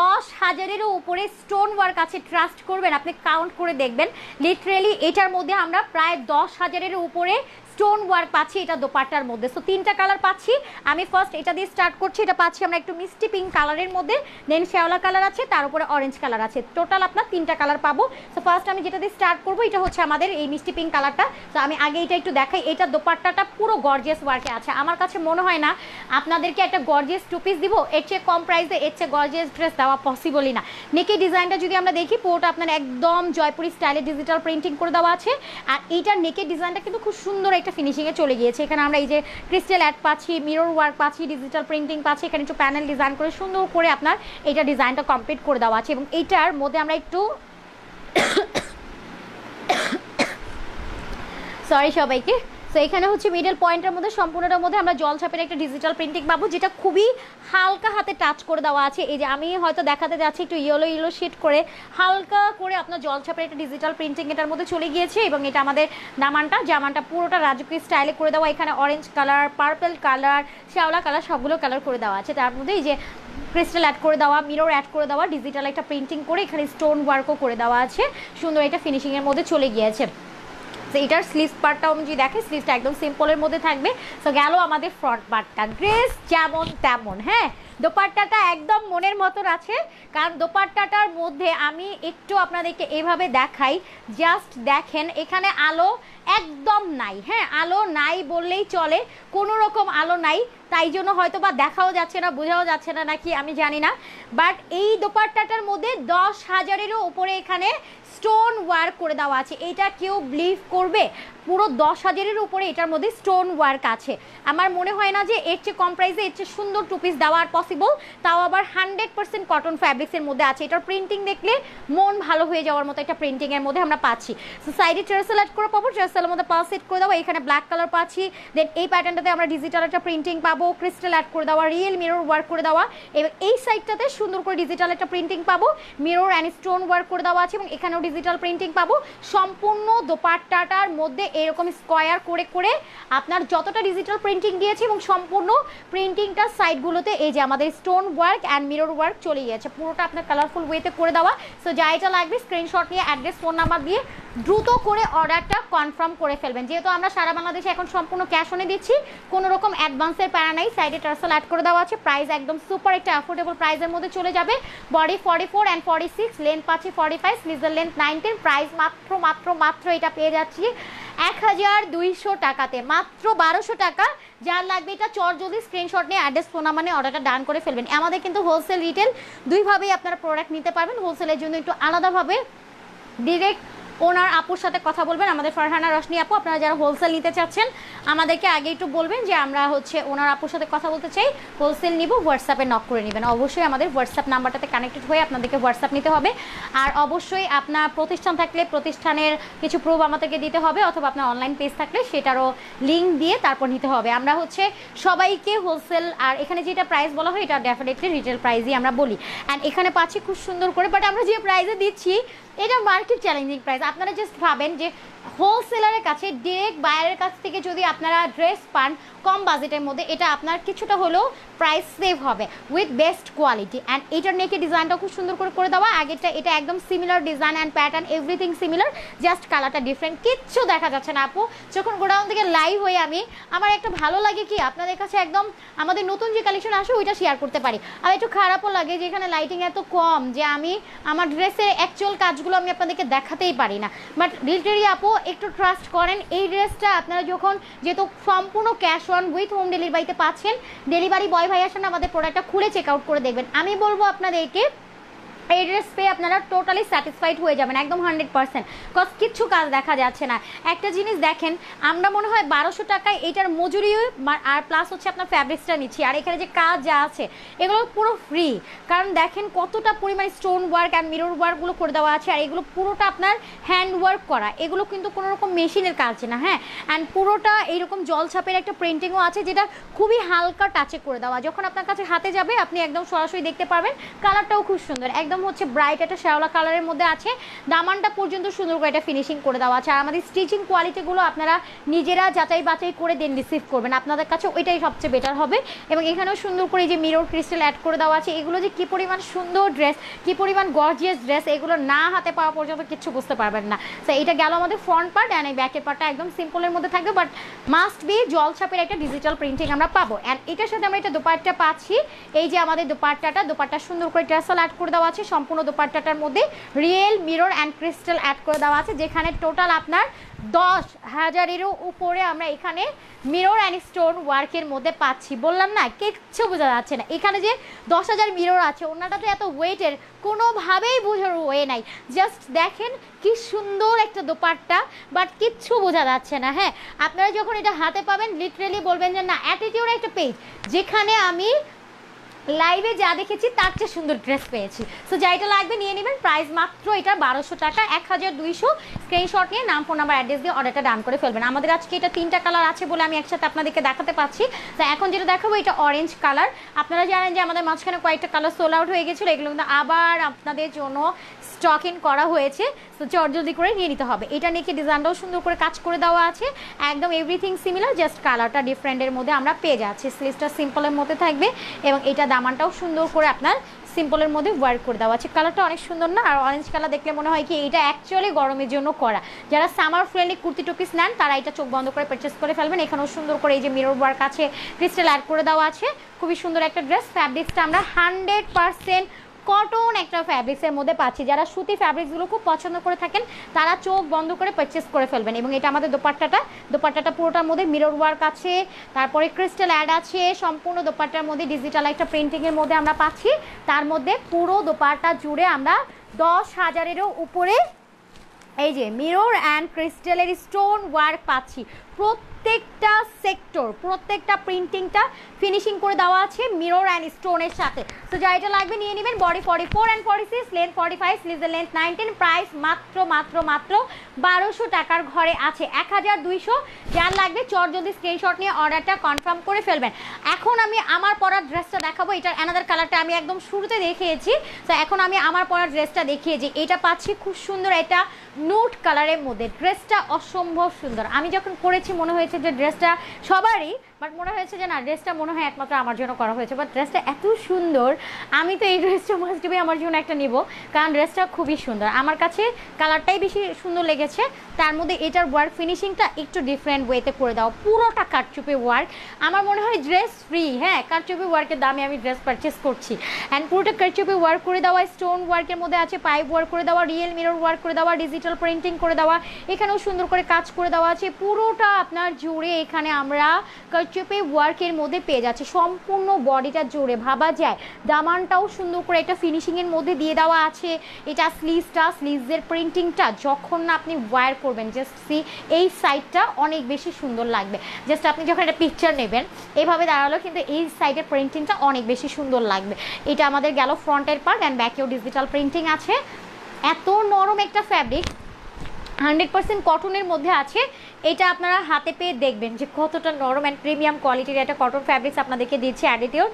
দশ হাজারেরও উপরে স্টোন ওয়ার্ক আছে ট্রাস্ট করবেন আপনি কাউন্ট করে দেখবেন লিটারেলি এটার মধ্যে আমরা প্রায় দশ হাজারের উপরে স্টোন ওয়ার্ক পাচ্ছি এটা দোপাট্টার মধ্যে সো তিনটা কালার পাচ্ছি আমি ফার্স্ট এটা দিয়ে স্টার্ট করছি এটা পাচ্ছি আমরা একটু মিষ্টি পিঙ্ক কালারের মধ্যে দেন শ্যাওলা কালার আছে তার উপরে অরেঞ্জ কালার আছে টোটাল আপনার তিনটা কালার পাবো সো ফার্স্ট আমি যেটা দিয়ে স্টার্ট করবো এটা হচ্ছে আমাদের এই মিষ্টি পিঙ্ক কালারটা তো আমি আগে এটা একটু দেখাই এটা দোপাট্টাটা পুরো গর্জিয়াস ওয়ার্কে আছে আমার কাছে মনে হয় না আপনাদেরকে একটা গর্জিয়াস টু পিস দিবো এর চেয়ে কম প্রাইসে এর চেয়ে গর্জিয়াস ড্রেস দেওয়া পসিবলই না নেকি ডিজাইনটা যদি আমরা দেখি পুরোটা আপনার একদম জয়পুরি স্টাইলে ডিজিটাল প্রিন্টিং করে দেওয়া আছে আর এইটার নেকের ডিজাইনটা কিন্তু খুব সুন্দর একটা একটা ফিনিশিংয়ে চলে গিয়েছে এখানে আমরা এই যে ক্রিস্টাল অ্যাড পাচ্ছি মিরর ওয়ার্ক পাচ্ছি ডিজিটাল প্রিন্টিং পাচ্ছি এখানে একটু প্যানেল ডিজাইন করে সুন্দর করে আপনার এটা ডিজাইনটা কমপ্লিট করে দেওয়া আছে এবং এইটার মধ্যে আমরা একটু সরি সবাইকে সো এখানে হচ্ছে মিডল পয়েন্টের মধ্যে সম্পূর্ণটার মধ্যে আমরা জল ছাপের একটা ডিজিটাল প্রিন্টিং পাবো যেটা খুবই হালকা হাতে টাচ করে দেওয়া আছে এই যে আমি হয়তো দেখাতে যাচ্ছি একটু ইয়েলো ইয়েলো শেড করে হালকা করে আপনার জল ছাপের একটা ডিজিটাল প্রিন্টিং এটার মধ্যে চলে গিয়েছে এবং এটা আমাদের নামানটা জামানটা পুরোটা রাজকীয় স্টাইলে করে দেওয়া এখানে অরেঞ্জ কালার পার্পেল কালার শ্যাওলা কালার সবগুলো কালার করে দেওয়া আছে তার মধ্যে এই যে ক্রিস্টাল অ্যাড করে দেওয়া মিরর অ্যাড করে দেওয়া ডিজিটাল একটা প্রিন্টিং করে এখানে স্টোন ওয়ার্কও করে দেওয়া আছে সুন্দর এটা ফিনিশিংয়ের মধ্যে চলে গিয়েছে এইটার এটার স্লিভ পার্টটাও আমি যদি দেখে স্লিভটা একদম সিম্পলের মধ্যে থাকবে সো গেল আমাদের ফ্রন্ট পার্টটা ড্রেস যেমন তেমন হ্যাঁ দোপাট্টাটা একদম মনের মতন আছে কারণ দোপাট্টাটার মধ্যে আমি একটু আপনাদেরকে এভাবে দেখাই জাস্ট দেখেন এখানে আলো একদম নাই হ্যাঁ আলো নাই বললেই চলে কোনো রকম আলো নাই তাই জন্য হয়তো বা দেখাও যাচ্ছে না বোঝাও যাচ্ছে না নাকি আমি জানি না বাট এই দোপাট্টাটার মধ্যে দশ হাজারেরও উপরে এখানে স্টোন ওয়ার্ক করে দেওয়া আছে এটা কেউ বিলিভ করবে পুরো দশ হাজারের উপরে এটার মধ্যে স্টোন ওয়ার্ক আছে আমার মনে হয় না যে এর চেয়ে কম প্রাইসে এর চেয়ে সুন্দর টু পিস দেওয়া আর পসিবল তাও আবার হান্ড্রেড পার্সেন্ট কটন ফ্যাব্রিক্সের মধ্যে আছে এটার প্রিন্টিং দেখলে মন ভালো হয়ে যাওয়ার মতো একটা প্রিন্টিংয়ের মধ্যে আমরা পাচ্ছি সো সাইডে ট্রেসেল অ্যাড করে পাবো ট্রেসেলের মধ্যে পাল সেট করে দেবো এখানে ব্ল্যাক কালার পাচ্ছি দেন এই প্যাটার্নটাতে আমরা ডিজিটাল একটা প্রিন্টিং পাবো ক্রিস্টাল অ্যাড করে দেওয়া রিয়েল মিরর ওয়ার্ক করে দেওয়া এবং এই সাইডটাতে সুন্দর করে ডিজিটাল একটা প্রিন্টিং পাবো মিরর অ্যান্ড স্টোন ওয়ার্ক করে দেওয়া আছে এবং এখানে ডিজিটাল প্রিন্টিং পাবো সম্পূর্ণ দোপাট্টাটার মধ্যে এরকম স্কোয়ার করে করে আপনার যতটা ডিজিটাল প্রিন্টিং দিয়েছি এবং সম্পূর্ণ প্রিন্টিংটা সাইডগুলোতে এই যে আমাদের stone work and mirror work চলে গিয়েছে পুরোটা আপনার কালারফুল ওয়েতে করে দেওয়া সো যা এটা লাগবে স্ক্রিনশট নিয়ে অ্যাড্রেস ফোন নাম্বার দিয়ে দ্রুত করে অর্ডারটা কনফার্ম করে ফেলবেন যেহেতু আমরা সারা বাংলাদেশে এখন সম্পূর্ণ ক্যাশ অনে দিচ্ছি কোনো রকম অ্যাডভান্সের প্যারা নাই সাইডে টার্সাল অ্যাড করে দেওয়া আছে প্রাইস একদম সুপার একটা অ্যাফোর্ডেবল প্রাইসের মধ্যে চলে যাবে body forty four and forty six length পাচ্ছে ফর্টি ফাইভ স্লিজার লেন পয়েন্ট নাইন প্রাইস মাত্র মাত্র মাত্র এটা পেয়ে যাচ্ছি এক হাজার দুইশো টাকাতে মাত্র বারোশো টাকা যার লাগবে এটা চর যদি স্ক্রিনশট নিয়ে অ্যাড্রেস ফোন মানে অর্ডারটা ডান করে ফেলবেন আমাদের কিন্তু হোলসেল রিটেল দুইভাবেই আপনারা প্রোডাক্ট নিতে পারবেন হোলসেলের জন্য একটু আলাদাভাবে ডিরেক্ট ওনার আপুর সাথে কথা বলবেন আমাদের ফারহানা রশনি আপু আপনারা যারা হোলসেল নিতে চাচ্ছেন আমাদেরকে আগে একটু বলবেন যে আমরা হচ্ছে ওনার আপুর সাথে কথা বলতে চাই হোলসেল নিব হোয়াটসঅ্যাপে নক করে নেবেন অবশ্যই আমাদের হোয়াটসঅ্যাপ নাম্বারটাতে কানেক্টেড হয়ে আপনাদেরকে হোয়াটসঅ্যাপ নিতে হবে আর অবশ্যই আপনার প্রতিষ্ঠান থাকলে প্রতিষ্ঠানের কিছু প্রুফ আমাদেরকে দিতে হবে অথবা আপনার অনলাইন পেজ থাকলে সেটারও লিঙ্ক দিয়ে তারপর নিতে হবে আমরা হচ্ছে সবাইকে হোলসেল আর এখানে যেটা প্রাইস বলা হয় এটা ডেফিনেটলি রিটেল প্রাইসই আমরা বলি অ্যান্ড এখানে পাচ্ছি খুব সুন্দর করে বাট আমরা যে প্রাইসে দিচ্ছি এটা মার্কেট চ্যালেঞ্জিং প্রাইস আপনারা জাস্ট ভাবেন যে হোলসেলারের কাছে ডিরেক্ট বায়ারের কাছ থেকে যদি আপনারা ড্রেস পান কম বাজেটের মধ্যে এটা আপনার কিছুটা হলেও প্রাইস সেভ হবে উইথ বেস্ট কোয়ালিটি অ্যান্ড এটার নেকে ডিজাইনটা খুব সুন্দর করে করে দেওয়া আগেরটা এটা একদম similar design and pattern everything similar just কালারটা ডিফারেন্ট কিচ্ছু দেখা যাচ্ছে না আপু যখন গোডাউন থেকে লাইভ হয়ে আমি আমার একটা ভালো লাগে কি আপনাদের কাছে একদম আমাদের নতুন যে কালেকশন আসে ওইটা শেয়ার করতে পারি আর একটু খারাপও লাগে যে এখানে লাইটিং এত কম যে আমি আমার ড্রেসের অ্যাকচুয়াল কাজগুলো আমি আপনাদেরকে দেখাতেই পারি না বাট রিলেটেডই আপু একটু ট্রাস্ট করেন এই ড্রেসটা আপনারা যখন যেহেতু সম্পূর্ণ ক্যাশ অন উইথ হোম ডেলিভারিতে পাচ্ছেন ডেলিভারি বয় ভাই আসেন আমাদের প্রোডাক্টটা খুলে চেক আউট করে দেখবেন আমি বলবো আপনাদেরকে এই ড্রেস পেয়ে আপনারা টোটালি স্যাটিসফাইড হয়ে যাবেন একদম হান্ড্রেড পার্সেন্ট কজ কিচ্ছু কাজ দেখা যাচ্ছে না একটা জিনিস দেখেন আমরা মনে হয় বারোশো টাকায় এটার মজুরিও আর প্লাস হচ্ছে আপনার ফ্যাব্রিক্সটা নিচ্ছি আর এখানে যে কাজ যা আছে এগুলো পুরো ফ্রি কারণ দেখেন কতটা পরিমাণ স্টোন ওয়ার্ক অ্যান্ড মিরর ওয়ার্কগুলো করে দেওয়া আছে আর এগুলো পুরোটা আপনার হ্যান্ড ওয়ার্ক করা এগুলো কিন্তু কোনো রকম মেশিনের কাজ না হ্যাঁ অ্যান্ড পুরোটা এইরকম জলছাপের একটা প্রিন্টিংও আছে যেটা খুবই হালকা টাচে করে দেওয়া যখন আপনার কাছে হাতে যাবে আপনি একদম সরাসরি দেখতে পারবেন কালারটাও খুব সুন্দর একদম হচ্ছে ব্রাইট একটা শ্যাওলা কালারের মধ্যে আছে দামানটা পর্যন্ত সুন্দর করে এটা ফিনিশিং করে দেওয়া আছে আর আমাদের স্টিচিং কোয়ালিটিগুলো আপনারা নিজেরা যাচাই বাছাই করে দেন রিসিভ করবেন আপনাদের কাছে ওইটাই সবচেয়ে বেটার হবে এবং এখানেও সুন্দর করে যে মিরর ক্রিস্টাল অ্যাড করে দেওয়া আছে এগুলো যে কী পরিমাণ সুন্দর ড্রেস কী পরিমাণ গর্জিয়াস ড্রেস এগুলো না হাতে পাওয়া পর্যন্ত কিচ্ছু বুঝতে পারবেন না তো এটা গেল আমাদের ফ্রন্ট পার্ট অ্যান্ড এই ব্যাকের পার্টটা একদম সিম্পলের মধ্যে থাকবে বাট মাস্ট বি জল ছাপের একটা ডিজিটাল প্রিন্টিং আমরা পাবো অ্যান্ড এটার সাথে আমরা এটা দোপাট্টা পাচ্ছি এই যে আমাদের দোপাট্টাটা দোপাট্টা সুন্দর করে ড্রেসাল অ্যাড করে দেওয়া আছে সম্পূর্ণ দোপাট্টাটার মধ্যে real mirror and crystal add করে দেওয়া আছে যেখানে টোটাল আপনার দশ হাজারেরও উপরে আমরা এখানে মিরর অ্যান্ড স্টোন ওয়ার্কের মধ্যে পাচ্ছি বললাম না কিচ্ছু বোঝা যাচ্ছে না এখানে যে দশ হাজার মিরর আছে ওনাটা তো এত ওয়েটের কোনোভাবেই বোঝার ওয়ে নাই জাস্ট দেখেন কি সুন্দর একটা দোপাট্টা বাট কিচ্ছু বোঝা যাচ্ছে না হ্যাঁ আপনারা যখন এটা হাতে পাবেন লিটারেলি বলবেন যে না অ্যাটিটিউড একটা পেজ যেখানে আমি লাইভে যা দেখেছি তার চেয়ে সুন্দর ড্রেস পেয়েছি সো যা এটা লাগবে নিয়ে নেবেন প্রাইস মাত্র এটা বারোশো টাকা এক হাজার দুইশো স্ক্রিনশট নিয়ে নাম ফোন নাম্বার অ্যাড্রেস দিয়ে অর্ডারটা ডান করে ফেলবেন আমাদের আজকে এটা তিনটা কালার আছে বলে আমি একসাথে আপনাদেরকে দেখাতে পাচ্ছি তো এখন যেটা দেখাবো এটা অরেঞ্জ কালার আপনারা জানেন যে আমাদের মাঝখানে কয়েকটা কালার সোল আউট হয়ে গেছিলো এগুলো কিন্তু আবার আপনাদের জন্য স্টক ইন করা হয়েছে তো জলদি করে নিয়ে নিতে হবে এটা নিয়ে কি ডিজাইনটাও সুন্দর করে কাজ করে দেওয়া আছে একদম এভরিথিং সিমিলার জাস্ট কালারটা ডিফারেন্টের মধ্যে আমরা পেয়ে যাচ্ছি স্লিভসটা সিম্পলের মধ্যে থাকবে এবং এটা দামানটাও সুন্দর করে আপনার সিম্পলের মধ্যে ওয়ার্ক করে দেওয়া আছে কালারটা অনেক সুন্দর না আর অরেঞ্জ কালার দেখলে মনে হয় কি এইটা অ্যাকচুয়ালি গরমের জন্য করা যারা সামার ফ্রেন্ডলি কুর্তি টুকিস নেন তারা এটা চোখ বন্ধ করে পারচেস করে ফেলবেন এখানেও সুন্দর করে এই যে মিরর ওয়ার্ক আছে ক্রিস্টাল অ্যাড করে দেওয়া আছে খুবই সুন্দর একটা ড্রেস ফ্যাব্রিক্সটা আমরা হান্ড্রেড পারসেন্ট কটন একটা ফ্যাব্রিক্সের মধ্যে পাচ্ছি যারা সুতি ফ্যাব্রিক্সগুলো খুব পছন্দ করে থাকেন তারা চোখ বন্ধ করে পারচেস করে ফেলবেন এবং এটা আমাদের দোপাট্টাটা দোপাট্টাটা পুরোটার মধ্যে মিরর ওয়ার্ক আছে তারপরে ক্রিস্টাল অ্যাড আছে সম্পূর্ণ দোপাট্টার মধ্যে ডিজিটাল একটা প্রিন্টিংয়ের মধ্যে আমরা পাচ্ছি তার মধ্যে পুরো দোপাট্টা জুড়ে আমরা দশ হাজারেরও উপরে এই যে মিরর অ্যান্ড ক্রিস্টালের স্টোন ওয়ার্ক পাচ্ছি প্রত্যেকটা সেক্টর প্রত্যেকটা প্রিন্টিংটা ফিনিশিং করে দেওয়া আছে মিরর অ্যান্ড স্টোনের সাথে সো যা এটা লাগবে নিয়ে নেবেন body forty four and forty six length forty five স্লিজের লেন্থ নাইনটিন প্রাইস মাত্র মাত্র মাত্র বারোশো টাকার ঘরে আছে এক হাজার দুইশো যার লাগবে চর যদি স্ক্রিনশট নিয়ে অর্ডারটা কনফার্ম করে ফেলবেন এখন আমি আমার পরার ড্রেসটা দেখাবো এটার অ্যানাদার কালারটা আমি একদম শুরুতে দেখিয়েছি তো এখন আমি আমার পরার ড্রেসটা দেখিয়েছি এটা পাচ্ছি খুব সুন্দর এটা নোট কালারের মধ্যে ড্রেসটা অসম্ভব সুন্দর আমি যখন করেছি মনে হয়েছে যে ড্রেসটা সবারই বাট মনে হয়েছে যে না ড্রেসটা মনে হয় একমাত্র আমার জন্য করা হয়েছে বাট ড্রেসটা এত সুন্দর আমি তো এই ড্রেসটা মাস্ট বি আমার জন্য একটা নিব কারণ ড্রেসটা খুবই সুন্দর আমার কাছে কালারটাই বেশি সুন্দর লেগেছে তার মধ্যে এটার ওয়ার্ক ফিনিশিংটা একটু ডিফারেন্ট ওয়েতে করে দাও পুরোটা কাঠচুপে ওয়ার্ক আমার মনে হয় ড্রেস ফ্রি হ্যাঁ কাঠচুপে ওয়ার্কের দামে আমি ড্রেস পারচেস করছি অ্যান্ড পুরোটা কারচুপি ওয়ার্ক করে দেওয়া স্টোন ওয়ার্কের মধ্যে আছে পাইপ ওয়ার্ক করে দেওয়া রিয়েল মিরর ওয়ার্ক করে দেওয়া ডিজিটাল প্রিন্টিং করে দেওয়া এখানেও সুন্দর করে কাজ করে দেওয়া আছে পুরোটা আপনার জুড়ে এখানে আমরা চেপে ওয়ার্কের মধ্যে পেয়ে যাচ্ছে সম্পূর্ণ বডিটা জোরে ভাবা যায় দামানটাও সুন্দর করে একটা ফিনিশিংয়ের মধ্যে দিয়ে দেওয়া আছে এটা স্লিভসটা স্লিভসের প্রিন্টিংটা যখন না আপনি ওয়ার করবেন জাস্ট সি এই সাইডটা অনেক বেশি সুন্দর লাগবে জাস্ট আপনি যখন একটা পিকচার নেবেন এভাবে দাঁড়ালো কিন্তু এই সাইডের প্রিন্টিংটা অনেক বেশি সুন্দর লাগবে এটা আমাদের গেল ফ্রন্টের পার্ট অ্যান্ড ব্যাকেও ডিজিটাল প্রিন্টিং আছে এত নরম একটা ফ্যাব্রিক হান্ড্রেড পার্সেন্ট কটনের মধ্যে আছে এটা আপনারা হাতে পেয়ে দেখবেন যে কতটা নরম অ্যান্ড প্রিমিয়াম কোয়ালিটির একটা কটন ফ্যাব্রিক্স আপনাদেরকে দিচ্ছে অ্যাডিটিউড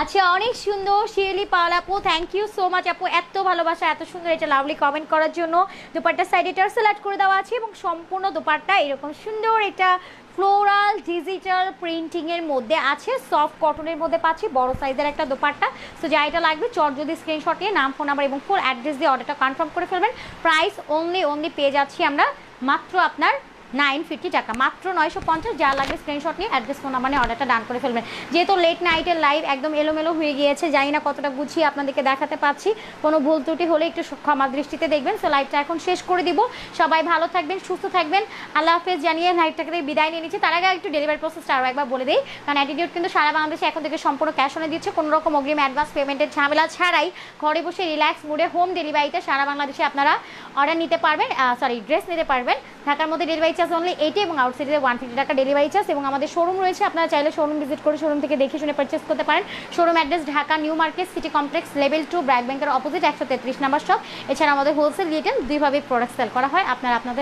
আছে অনেক সুন্দর শিয়ালি পাওয়াল আপু থ্যাংক ইউ সো মাচ আপু এত ভালোবাসা এত সুন্দর এটা লাভলি কমেন্ট করার জন্য দোপারটা সাইডে টার্সেল অ্যাড করে দেওয়া আছে এবং সম্পূর্ণ দুপারটা এরকম সুন্দর এটা ফ্লোরাল ডিজিটাল প্রিন্টিংয়ের মধ্যে আছে সফট কটনের মধ্যে পাচ্ছি বড় সাইজের একটা দোপাট্টা সো যা এটা লাগবে চট যদি স্ক্রিনশট নিয়ে নাম ফোন নাম্বার এবং ফুল অ্যাড্রেস দিয়ে অর্ডারটা কনফার্ম করে ফেলবেন প্রাইস অনলি অনলি পেয়ে যাচ্ছি আমরা মাত্র আপনার নাইন ফিফটি টাকা মাত্র নয়শো পঞ্চাশ যা লাগবে স্ক্রিনশট নিয়ে অ্যাড্রেস ফোন মানে অর্ডারটা ডান করে ফেলবেন যেহেতু লেট নাইটের লাইভ একদম এলোমেলো হয়ে গিয়েছে যাই না কতটা গুছিয়ে আপনাদেরকে দেখাতে পাচ্ছি কোনো ভুল ত্রুটি হলে একটু ক্ষমা দৃষ্টিতে দেখবেন সো লাইভটা এখন শেষ করে দিব সবাই ভালো থাকবেন সুস্থ থাকবেন আল্লাহ হাফেজ জানিয়ে লাইভটাকে বিদায় নিয়ে নিচ্ছি তার আগে একটু ডেলিভারি প্রসেসটা আরও একবার বলে দিই কারণ অ্যাটিটিউড কিন্তু সারা বাংলাদেশে এখন থেকে সম্পূর্ণ ক্যাশ অনে দিচ্ছে কোনো রকম অগ্রিম অ্যাডভান্স পেমেন্টের ঝামেলা ছাড়াই ঘরে বসে রিল্যাক্স মুডে হোম ডেলিভারিতে সারা বাংলাদেশে আপনারা অর্ডার নিতে পারবেন সরি ড্রেস নিতে পারবেন ঢাকার মধ্যে ডেলিভারি চার্জ অনলি এইটি এবং আউটসাইডে ওয়ান ফিফটি টাকা ডেলিভারি চার্জ এবং আমাদের শোরুম রয়েছে আপনারা চাইলে শোরুম ভিজিট করে শোরুম থেকে দেখে শুনে পারচেস করতে পারেন showroom address Dhaka new market city complex level two BRAC ব্যাংকের অপোজিট একশো তেত্রিশ নাম্বার শপ এছাড়া আমাদের হোলসেল রিটেল দুইভাবে প্রোডাক্ট সেল করা হয় আপনারা আপনাদের